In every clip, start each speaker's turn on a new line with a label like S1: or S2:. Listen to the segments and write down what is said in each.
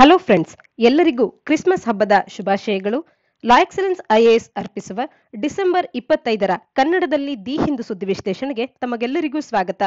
S1: hello friends ಎಲ್ಲರಿಗೂ Christmas ಹಬ್ಬದ ಶುಭಾಶಯಗಳು ಲಾ ಎಕ್ಸಲೆನ್ಸ್ ಐಎಎಸ್ ಅರ್ಪಿಸುವ ಡಿಸೆಂಬರ್ ಇಪ್ಪತ್ತೈದರ ಕನ್ನಡದಲ್ಲಿ ದಿ ಹಿಂದು ಸುದ್ದಿ ವಿಶ್ಲೇಷಣೆಗೆ ತಮಗೆಲ್ಲರಿಗೂ ಸ್ವಾಗತ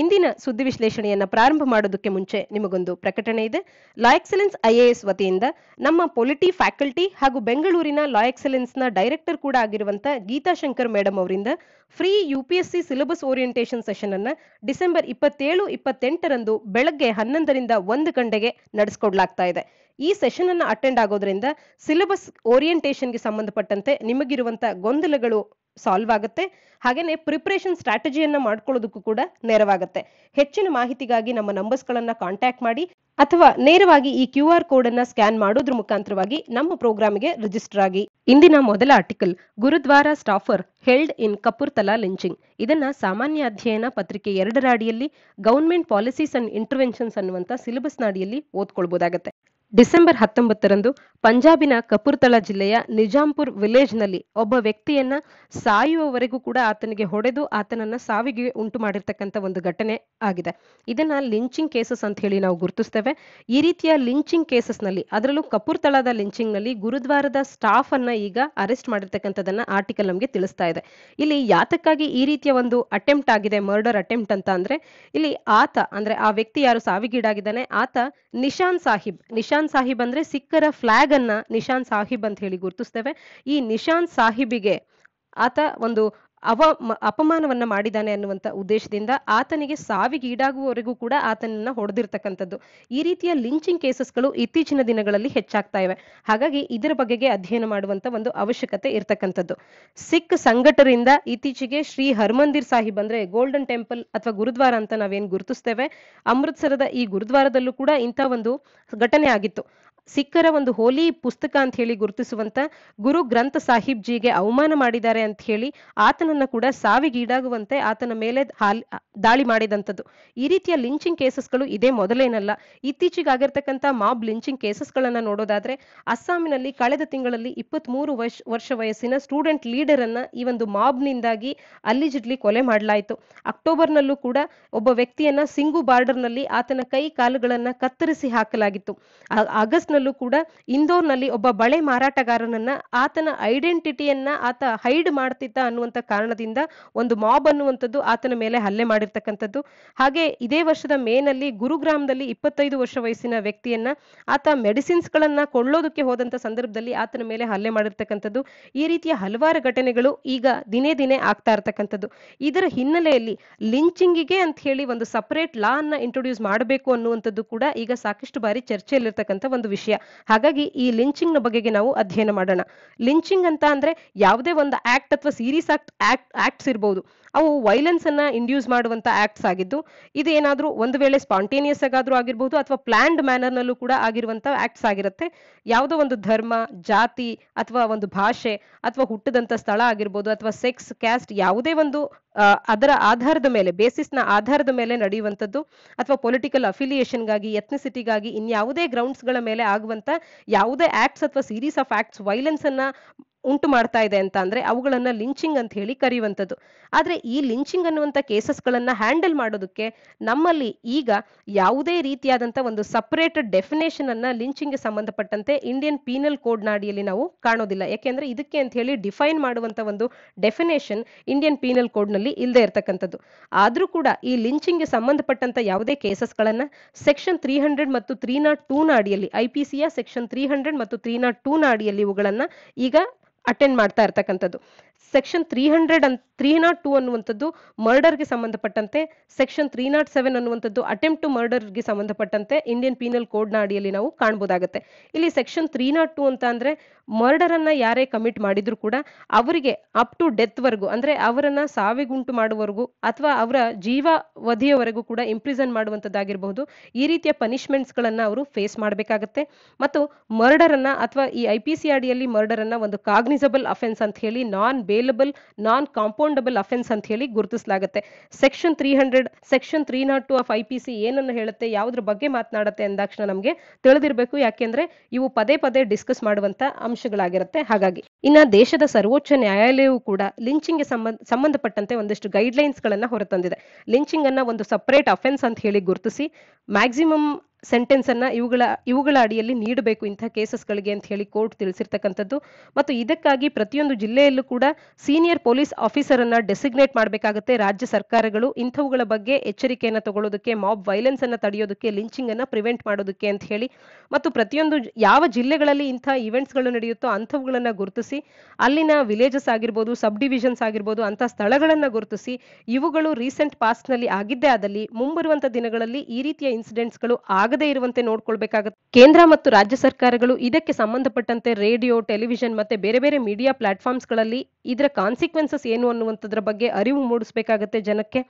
S1: ಇಂದಿನ ಸುದ್ದಿ ವಿಶ್ಲೇಷಣೆಯನ್ನು ಪ್ರಾರಂಭ ಮಾಡೋದಕ್ಕೆ ಮುಂಚೆ ನಿಮಗೊಂದು ಪ್ರಕಟಣೆ ಇದೆ ಲಾ ಎಕ್ಸಲೆನ್ಸ್ ಐಎಎಸ್ ವತಿಯಿಂದ ನಮ್ಮ ಪೊಲಿಟಿ ಫ್ಯಾಕಲ್ಟಿ ಹಾಗೂ ಬೆಂಗಳೂರಿನ ಲಾ ಎಕ್ಸಲೆನ್ಸ್ನ ಡೈರೆಕ್ಟರ್ ಕೂಡ ಆಗಿರುವಂತಹ ಗೀತಾ ಮೇಡಮ್ ಅವರಿಂದ free U P S C syllabus orientation session ಅನ್ನ ಡಿಸೆಂಬರ್ ಇಪ್ಪತ್ತೇಳು ಇಪ್ಪತ್ತೆಂಟರಂದು ಬೆಳಗ್ಗೆ ಹನ್ನೊಂದರಿಂದ ಒಂದು ಗಂಟೆಗೆ ನಡೆಸಿಕೊಡ್ಲಾಗ್ತಾ ಇದೆ ಈ ಸೆಷನ್ ಅನ್ನ ಅಟೆಂಡ್ ಆಗೋದ್ರಿಂದ ಸಿಲೆಬಸ್ ಓರಿಯೆಂಟೇಷನ್ಗೆ ಸಂಬಂಧಪಟ್ಟಂತೆ ನಿಮಗಿರುವಂತಹ ಗೊಂದಲಗಳು ಸಾಲ್ವ್ ಆಗುತ್ತೆ ಹಾಗೇನೆ ಪ್ರಿಪರೇಷನ್ ಸ್ಟ್ರಾಟಜಿಯನ್ನ ಮಾಡ್ಕೊಳ್ಳೋದಕ್ಕೂ ಕೂಡ ನೆರವಾಗುತ್ತೆ ಹೆಚ್ಚಿನ ಮಾಹಿತಿಗಾಗಿ ನಮ್ಮ ನಂಬರ್ಸ್ಗಳನ್ನ ಕಾಂಟ್ಯಾಕ್ಟ್ ಮಾಡಿ ಅಥವಾ ನೇರವಾಗಿ ಈ ಕ್ಯೂ ಆರ್ ಕೋಡ್ ಅನ್ನ ಸ್ಕ್ಯಾನ್ ಮಾಡೋದ್ರ ಮುಖಾಂತರವಾಗಿ ನಮ್ಮ ಪ್ರೋಗ್ರಾಮ್ಗೆ ರಿಜಿಸ್ಟರ್ ಆಗಿ ಇಂದಿನ ಮೊದಲ article gurdwara staffer held in Kapurthala lynching ಇದನ್ನ ಸಾಮಾನ್ಯ ಅಧ್ಯಯನ ಪತ್ರಿಕೆ ಎರಡರ ಅಡಿಯಲ್ಲಿ ಗೌರ್ಮೆಂಟ್ ಪಾಲಿಸೀಸ್ ಅಂಡ್ ಇಂಟರ್ವೆನ್ಷನ್ಸ್ ಅನ್ನುವಂಥ ಸಿಲೆಬಸ್ನ ಅಡಿಯಲ್ಲಿ ಓದ್ಕೊಳ್ಬೋದಾಗತ್ತೆ ಡಿಸೆಂಬರ್ ಹತ್ತೊಂಬತ್ತರಂದು ಪಂಜಾಬಿನ ಕಪೂರ್ತಳ ಜಿಲ್ಲೆಯ ನಿಜಾಂಪುರ್ ವಿಲೇಜ್ನಲ್ಲಿ ಒಬ್ಬ ವ್ಯಕ್ತಿಯನ್ನ ಸಾಯುವವರೆಗೂ ಕೂಡ ಆತನಿಗೆ ಹೊಡೆದು ಆತನನ್ನ ಸಾವಿಗೆ ಉಂಟು ಮಾಡಿರ್ತಕ್ಕಂಥ ಒಂದು ಘಟನೆ ಆಗಿದೆ ಇದನ್ನ ಲಿಂಚಿಂಗ್ ಕೇಸಸ್ ಅಂತ ಹೇಳಿ ನಾವು ಗುರುತಿಸ್ತೇವೆ ಈ ರೀತಿಯ ಲಿಂಚಿಂಗ್ ಕೇಸಸ್ನಲ್ಲಿ ಅದರಲ್ಲೂ ಕಪೂರ್ತಳದ ಲಿಂಚಿಂಗ್ನಲ್ಲಿ ಗುರುದ್ವಾರದ ಸ್ಟಾಫ್ ಅನ್ನ ಈಗ ಅರೆಸ್ಟ್ ಮಾಡಿರ್ತಕ್ಕಂಥದನ್ನ ಆರ್ಟಿಕಲ್ ನಮಗೆ ತಿಳಿಸ್ತಾ ಇದೆ ಇಲ್ಲಿ ಯಾತಕ್ಕಾಗಿ ಈ ರೀತಿಯ ಒಂದು ಅಟೆಂಪ್ಟ್ ಆಗಿದೆ ಮರ್ಡರ್ ಅಟೆಂಪ್ಟ್ ಅಂತ ಅಂದ್ರೆ ಇಲ್ಲಿ ಆತ ಅಂದ್ರೆ ಆ ವ್ಯಕ್ತಿ ಯಾರು ಸಾವಿಗೀಡಾಗಿದ್ದಾನೆ ಆತ ನಿಶಾನ್ ಸಾಹಿಬ್ ನಿಶಾನ್ ನಿಶಾನ್ ಸಾಹಿಬ್ ಅಂದ್ರೆ ಸಿಖ್ಖರ ಫ್ಲಾಗ್ ಅನ್ನ ನಿಶಾನ್ ಸಾಹಿಬ್ ಅಂತ ಹೇಳಿ ಗುರುತಿಸ್ತೇವೆ ಈ ನಿಶಾನ್ ಸಾಹಿಬಿಗೆ ಆತ ಒಂದು ಅವ ಅಪಮಾನವನ್ನ ಮಾಡಿದ್ದಾನೆ ಅನ್ನುವಂತ ಉದ್ದೇಶದಿಂದ ಆತನಿಗೆ ಸಾವಿಗೀಡಾಗುವವರೆಗೂ ಕೂಡ ಆತನನ್ನ ಹೊಡೆದಿರ್ತಕ್ಕಂಥದ್ದು ಈ ರೀತಿಯ ಲಿಂಚಿಂಗ್ ಕೇಸಸ್ಗಳು ಇತ್ತೀಚಿನ ದಿನಗಳಲ್ಲಿ ಹೆಚ್ಚಾಗ್ತಾ ಇವೆ ಹಾಗಾಗಿ ಇದರ ಬಗೆಗೆ ಅಧ್ಯಯನ ಮಾಡುವಂತ ಒಂದು ಅವಶ್ಯಕತೆ ಇರ್ತಕ್ಕಂಥದ್ದು ಸಿಖ್ ಸಂಘಟರಿಂದ ಇತ್ತೀಚೆಗೆ ಶ್ರೀ ಹರ್ಮಂದಿರ್ ಸಾಹಿಬ್ ಅಂದ್ರೆ ಗೋಲ್ಡನ್ ಟೆಂಪಲ್ ಅಥವಾ ಗುರುದ್ವಾರ ಅಂತ ನಾವೇನ್ ಗುರುತಿಸ್ತೇವೆ ಅಮೃತ್ಸರದ ಈ ಗುರುದ್ವಾರದಲ್ಲೂ ಕೂಡ ಇಂಥ ಒಂದು ಘಟನೆ ಆಗಿತ್ತು ಸಿಖ್ಖರ ಒಂದು ಹೋಲಿ ಪುಸ್ತಕ ಅಂತ ಹೇಳಿ ಗುರುತಿಸುವಂತ ಗುರು ಗ್ರಂಥ ಸಾಹಿಬ್ ಜಿಗೆ ಅವಮಾನ ಮಾಡಿದ್ದಾರೆ ಅಂತ ಹೇಳಿ ಆತನನ್ನ ಕೂಡ ಸಾವಿಗೀಡಾಗುವಂತೆ ಆತನ ಮೇಲೆ ದಾಳಿ ಮಾಡಿದಂಥದ್ದು ಈ ರೀತಿಯ ಲಿಂಚಿಂಗ್ ಕೇಸಸ್ಗಳು ಇದೇ ಮೊದಲೇನಲ್ಲ ಇತ್ತೀಚೆಗೆ ಆಗಿರ್ತಕ್ಕಂಥ ಮಾಬ್ ಲಿಂಚಿಂಗ್ ಕೇಸಸ್ಗಳನ್ನ ನೋಡೋದಾದ್ರೆ ಅಸ್ಸಾಂನಲ್ಲಿ ಕಳೆದ ತಿಂಗಳಲ್ಲಿ ಇಪ್ಪತ್ತ್ ಮೂರು ವರ್ಷ ವರ್ಷ ವಯಸ್ಸಿನ ಸ್ಟೂಡೆಂಟ್ ಲೀಡರ್ ಅನ್ನ ಈ ಒಂದು ಮಾಬ್ನಿಂದಾಗಿ ಜಿಡ್ಲಿ ಕೊಲೆ ಮಾಡಲಾಯಿತು ಅಕ್ಟೋಬರ್ನಲ್ಲೂ ಕೂಡ ಒಬ್ಬ ವ್ಯಕ್ತಿಯನ್ನ ಸಿಂಗು ಬಾರ್ಡರ್ನಲ್ಲಿ ಆತನ ಕೈ ಕಾಲುಗಳನ್ನ ಕತ್ತರಿಸಿ ಹಾಕಲಾಗಿತ್ತು ಆಗಸ್ಟ್ ನಲ್ಲೂ ಕೂಡ ಇಂದೋರ್ನಲ್ಲಿ ಒಬ್ಬ ಬಳೆ ಮಾರಾಟಗಾರನನ್ನ ಆತನ ಐಡೆಂಟಿಟಿಯನ್ನ ಆತ ಹೈಡ್ ಮಾಡ್ತಿದ್ದ ಅನ್ನುವಂಥ ಕಾರಣದಿಂದ ಒಂದು ಮಾಬ್ ಅನ್ನುವಂಥದ್ದು ಆತನ ಮೇಲೆ ಹಲ್ಲೆ ಮಾಡಿರ್ತಕ್ಕಂಥದ್ದು ಹಾಗೆ ಇದೇ ವರ್ಷದ ಮೇನಲ್ಲಿ ಗುರುಗ್ರಾಮದಲ್ಲಿ ಇಪ್ಪತ್ತೈದು ವರ್ಷ ವಯಸ್ಸಿನ ವ್ಯಕ್ತಿಯನ್ನ ಆತ ಮೆಡಿಸಿನ್ಸ್ ಕೊಳ್ಳೋದಕ್ಕೆ ಹೋದಂತ ಸಂದರ್ಭದಲ್ಲಿ ಆತನ ಮೇಲೆ ಹಲ್ಲೆ ಮಾಡಿರ್ತಕ್ಕಂಥದ್ದು ಈ ರೀತಿಯ ಹಲವಾರು ಘಟನೆಗಳು ಈಗ ದಿನೇ ದಿನೇ ಆಗ್ತಾ ಇರ್ತಕ್ಕಂಥದ್ದು ಇದರ ಹಿನ್ನೆಲೆಯಲ್ಲಿ ಲಿಂಚಿಂಗಿಗೆ ಅಂತ ಹೇಳಿ ಒಂದು ಸಪರೇಟ್ ಲಾ ಅನ್ನ ಇಂಟ್ರೊಡ್ಯೂಸ್ ಮಾಡಬೇಕು ಅನ್ನುವಂಥದ್ದು ಕೂಡ ಈಗ ಸಾಕಷ್ಟು ಬಾರಿ ಚರ್ಚೆಯಲ್ಲಿರ್ತಕ್ಕಂಥ ಒಂದು ವಿಷಯ ವಿಷಯ ಹಾಗಾಗಿ ಈ ಲಿಂಚಿಂಗ್ ನ ಬಗೆಗೆ ನಾವು ಅಧ್ಯಯನ ಮಾಡೋಣ ಲಿಂಚಿಂಗ್ ಅಂತ ಅಂದ್ರೆ ಯಾವುದೇ ಒಂದು ಆಕ್ಟ್ ಅಥವಾ ಸೀರೀಸ್ ಆಕ್ಟ್ ಆಕ್ಟ್ಸ್ ಇರ್ಬೋದು ಅವು ವೈಲೆನ್ಸ್ ಅನ್ನ ಇಂಡ್ಯೂಸ್ ಮಾಡುವಂತ ಆಕ್ಟ್ಸ್ ಆಗಿದ್ದು ಇದು ಏನಾದರೂ ಒಂದು ವೇಳೆ ಸ್ಪಾಂಟೇನಿಯಸ್ ಆಗಾದ್ರೂ ಆಗಿರ್ಬೋದು ಅಥವಾ ಪ್ಲಾನ್ಡ್ ಮ್ಯಾನರ್ ನಲ್ಲೂ ಕೂಡ ಆಗಿರುವಂತ ಆಕ್ಟ್ಸ್ ಆಗಿರುತ್ತೆ ಯಾವುದೋ ಒಂದು ಧರ್ಮ ಜಾತಿ ಅಥವಾ ಒಂದು ಭಾಷೆ ಅಥವಾ ಹುಟ್ಟದಂತ ಸ್ಥಳ ಆಗಿರ್ಬೋದು ಅಥವಾ ಸೆಕ್ಸ್ ಕ್ಯಾಸ್ಟ್ ಯಾವುದೇ ಒಂದು ಅದರ ಆಧಾರದ ಮೇಲೆ ಬೇಸಿಸ್ನ ಆಧಾರದ ಮೇಲೆ ನಡೆಯುವಂಥದ್ದು ಅಥವಾ ಪೊಲಿಟಿಕಲ್ ಅಫಿಲಿಯೇಷನ್ಗಾಗಿ ಎಥ್ನಿಸಿಟಿಗಾಗಿ ಇನ್ಯಾವುದೇ ಗಳ ಮೇಲೆ ಆಗುವಂತ ಯಾವುದೇ ಆಕ್ಟ್ಸ್ ಅಥವಾ ಸೀರೀಸ್ ಆಫ್ ಆಕ್ಟ್ಸ್ ವೈಲೆನ್ಸ್ ಅನ್ನ ಉಂಟು ಮಾಡ್ತಾ ಇದೆ ಅಂತ ಅಂದ್ರೆ ಅವುಗಳನ್ನ ಲಿಂಚಿಂಗ್ ಅಂತ ಹೇಳಿ ಕರೆಯುವಂಥದ್ದು ಆದ್ರೆ ಈ ಲಿಂಚಿಂಗ್ ಅನ್ನುವಂಥ ಗಳನ್ನ ಹ್ಯಾಂಡಲ್ ಮಾಡೋದಕ್ಕೆ ನಮ್ಮಲ್ಲಿ ಈಗ ಯಾವುದೇ ರೀತಿಯಾದಂಥ ಒಂದು ಸಪರೇಟ್ ಡೆಫಿನೇಷನ್ ಅನ್ನ ಗೆ ಸಂಬಂಧಪಟ್ಟಂತೆ ಇಂಡಿಯನ್ ಪೀನಲ್ ಕೋಡ್ ನಾಡಿಯಲ್ಲಿ ನಾವು ಕಾಣೋದಿಲ್ಲ ಯಾಕೆಂದ್ರೆ ಇದಕ್ಕೆ ಅಂತ ಹೇಳಿ ಡಿಫೈನ್ ಮಾಡುವಂತ ಒಂದು ಡೆಫಿನೇಷನ್ ಇಂಡಿಯನ್ ಪೀನಲ್ ಕೋಡ್ ನಲ್ಲಿ ಇಲ್ಲದೆ ಇರತಕ್ಕಂಥದ್ದು ಆದ್ರೂ ಕೂಡ ಈ ಲಿಂಚಿಂಗ್ಗೆ ಸಂಬಂಧಪಟ್ಟಂತ ಯಾವುದೇ ಕೇಸಸ್ ಗಳನ್ನ ಸೆಕ್ಷನ್ ತ್ರೀ ಹಂಡ್ರೆಡ್ ಮತ್ತು ತ್ರೀ ನಾಟ್ ಟೂ ನಾಡಿಯಲ್ಲಿ ಸಿಯ ಸೆಕ್ಷನ್ ತ್ರೀ ಹಂಡ್ರೆಡ್ ಮತ್ತು ತ್ರೀ ನಾಟ್ ಟೂ ನಾಡಿಯಲ್ಲಿ ಇವುಗಳನ್ನ ಈಗ ಅಟೆಂಡ್ ಮಾಡ್ತಾ ಇರ್ತಕ್ಕಂಥದ್ದು section three hundred and three naught two ಅನ್ನುವಂಥದ್ದು ಮರ್ಡರ್ಗೆ ಸಂಬಂಧಪಟ್ಟಂತೆ ಸೆಕ್ಷನ್ ತ್ರೀ ನಾಟ್ ಸೆವೆನ್ ಅನ್ನುವಂಥದ್ದು ಅಟೆಂಪ್ಟ್ ಟು ಮರ್ಡರ್ಗೆ ಸಂಬಂಧಪಟ್ಟಂತೆ ಇಂಡಿಯನ್ ಪೀನಲ್ ಕೋಡ್ನ ಅಡಿಯಲ್ಲಿ ನಾವು ಕಾಣ್ಬೋದಾಗುತ್ತೆ ಇಲ್ಲಿ ಸೆಕ್ಷನ್ ತ್ರೀ ನಾಟ್ ಟೂ ಅಂತ ಅಂದರೆ ಮರ್ಡರನ್ನು ಯಾರೇ ಕಮಿಟ್ ಮಾಡಿದ್ರು ಕೂಡ ಅವರಿಗೆ ಅಪ್ ಟು ಡೆತ್ವರೆಗೂ ಅಂದರೆ ಅವರನ್ನು ಸಾವಿಗುಂಟು ಮಾಡುವವರೆಗೂ ಅಥವಾ ಅವರ ಜೀವಾವಧಿಯವರೆಗೂ ಕೂಡ ಇಂಪ್ರಿಸನ್ ಮಾಡುವಂಥದ್ದಾಗಿರಬಹುದು ಈ ರೀತಿಯ ಪನಿಷ್ಮೆಂಟ್ಸ್ಗಳನ್ನು ಅವರು ಫೇಸ್ ಮಾಡಬೇಕಾಗತ್ತೆ ಮತ್ತು ಮರ್ಡರನ್ನು ಅಥವಾ ಈ ಐ ಪಿ ಸಿ ಅಡಿಯಲ್ಲಿ ಮರ್ಡರನ್ನು ಒಂದು ಕಾಗ್ನಿಸಬಲ್ ಅಫೆನ್ಸ್ ಅಂತ ಹೇಳಿ non bailable non compoundable offence ಅಂತ ಹೇಳಿ ಗುರುತಿಸಲಾಗುತ್ತೆ section three hundred section three naught two of I P C ಏನನ್ನು ಹೇಳುತ್ತೆ ಯಾವುದ್ರ ಬಗ್ಗೆ ಮಾತನಾಡುತ್ತೆ ಅಂದಾಕ್ಷಣ ನಮಗೆ ತಿಳಿದಿರಬೇಕು ಯಾಕೆಂದ್ರೆ ಇವು ಪದೇ ಪದೇ ಡಿಸ್ಕಸ್ ಮಾಡುವಂತ ಅಂಶಗಳಾಗಿರುತ್ತೆ ಹಾಗಾಗಿ ಇನ್ನ ದೇಶದ ಸರ್ವೋಚ್ಚ ನ್ಯಾಯಾಲಯವು ಕೂಡ ಲಿಂಚಿಂಗ್ಗೆ ಸಂಬಂಧ ಸಂಬಂಧಪಟ್ಟಂತೆ ಒಂದಿಷ್ಟು ಗೈಡ್ ಲೈನ್ಸ್ ಗಳನ್ನ ಹೊರತಂದಿದೆ ಲಿಂಚಿಂಗ್ ಅನ್ನ ಒಂದು ಸಪರೇಟ್ ಅಫೆನ್ಸ್ ಅಂತ ಹೇಳಿ ಗುರುತಿಸಿ ಮ್ಯಾಕ್ಸಿಮಮ್ ಸೆಂಟೆನ್ಸ್ ಅನ್ನ ಇವುಗಳ ಇವುಗಳ ಅಡಿಯಲ್ಲಿ ನೀಡಬೇಕು ಇಂತಹ ಕೇಸಸ್ಗಳಿಗೆ ಅಂತ ಹೇಳಿ ಕೋರ್ಟ್ ತಿಳಿಸಿರ್ತಕ್ಕಂಥದ್ದು ಮತ್ತು ಇದಕ್ಕಾಗಿ ಪ್ರತಿಯೊಂದು ಜಿಲ್ಲೆಯಲ್ಲೂ ಕೂಡ ಸೀನಿಯರ್ ಪೊಲೀಸ್ ಆಫೀಸರ್ ಅನ್ನ ಡೆಸಿಗ್ನೇಟ್ ಮಾಡಬೇಕಾಗುತ್ತೆ ರಾಜ್ಯ ಸರ್ಕಾರಗಳು ಇಂಥವುಗಳ ಬಗ್ಗೆ ಎಚ್ಚರಿಕೆಯನ್ನು ತಗೊಳ್ಳೋದಕ್ಕೆ ಮಾಬ್ ವೈಲೆನ್ಸ್ ಅನ್ನು ತಡೆಯೋದಕ್ಕೆ ಲಿಂಚಿಂಗ್ ಅನ್ನು ಪ್ರಿವೆಂಟ್ ಮಾಡೋದಕ್ಕೆ ಅಂತ ಹೇಳಿ ಮತ್ತು ಪ್ರತಿಯೊಂದು ಯಾವ ಜಿಲ್ಲೆಗಳಲ್ಲಿ ಇಂತಹ ಇವೆಂಟ್ಸ್ಗಳು ನಡೆಯುತ್ತೋ ಅಂಥವುಗಳನ್ನ ಗುರುತಿಸಿ ಅಲ್ಲಿನ ವಿಲೇಜಸ್ ಆಗಿರ್ಬೋದು ಸಬ್ ಡಿವಿಷನ್ಸ್ ಆಗಿರ್ಬೋದು ಅಂತ ಸ್ಥಳಗಳನ್ನು ಗುರುತಿಸಿ ಇವುಗಳು ರೀಸೆಂಟ್ ನಲ್ಲಿ ಆಗಿದ್ದೇ ಆದಲ್ಲಿ ಮುಂಬರುವಂತ ದಿನಗಳಲ್ಲಿ ಈ ರೀತಿಯ ಇನ್ಸಿಡೆಂಟ್ಸ್ಗಳು ಆಗ ಆಗದೇ ಇರುವಂತೆ ನೋಡ್ಕೊಳ್ಬೇಕಾಗುತ್ತೆ ಕೇಂದ್ರ ಮತ್ತು ರಾಜ್ಯ ಸರ್ಕಾರಗಳು ಇದಕ್ಕೆ ಸಂಬಂಧಪಟ್ಟಂತೆ ರೇಡಿಯೋ ಟೆಲಿವಿಷನ್ ಮತ್ತೆ ಬೇರೆ ಬೇರೆ ಮೀಡಿಯಾ ಪ್ಲಾಟ್ಫಾರ್ಮ್ಸ್ಗಳಲ್ಲಿ ಇದರ ಕಾನ್ಸಿಕ್ವೆನ್ಸಸ್ ಏನು ಅನ್ನುವಂಥದ್ರ ಬಗ್ಗೆ ಅರಿವು ಮೂಡಿಸಬೇಕಾಗತ್ತೆ ಜನಕ್ಕೆ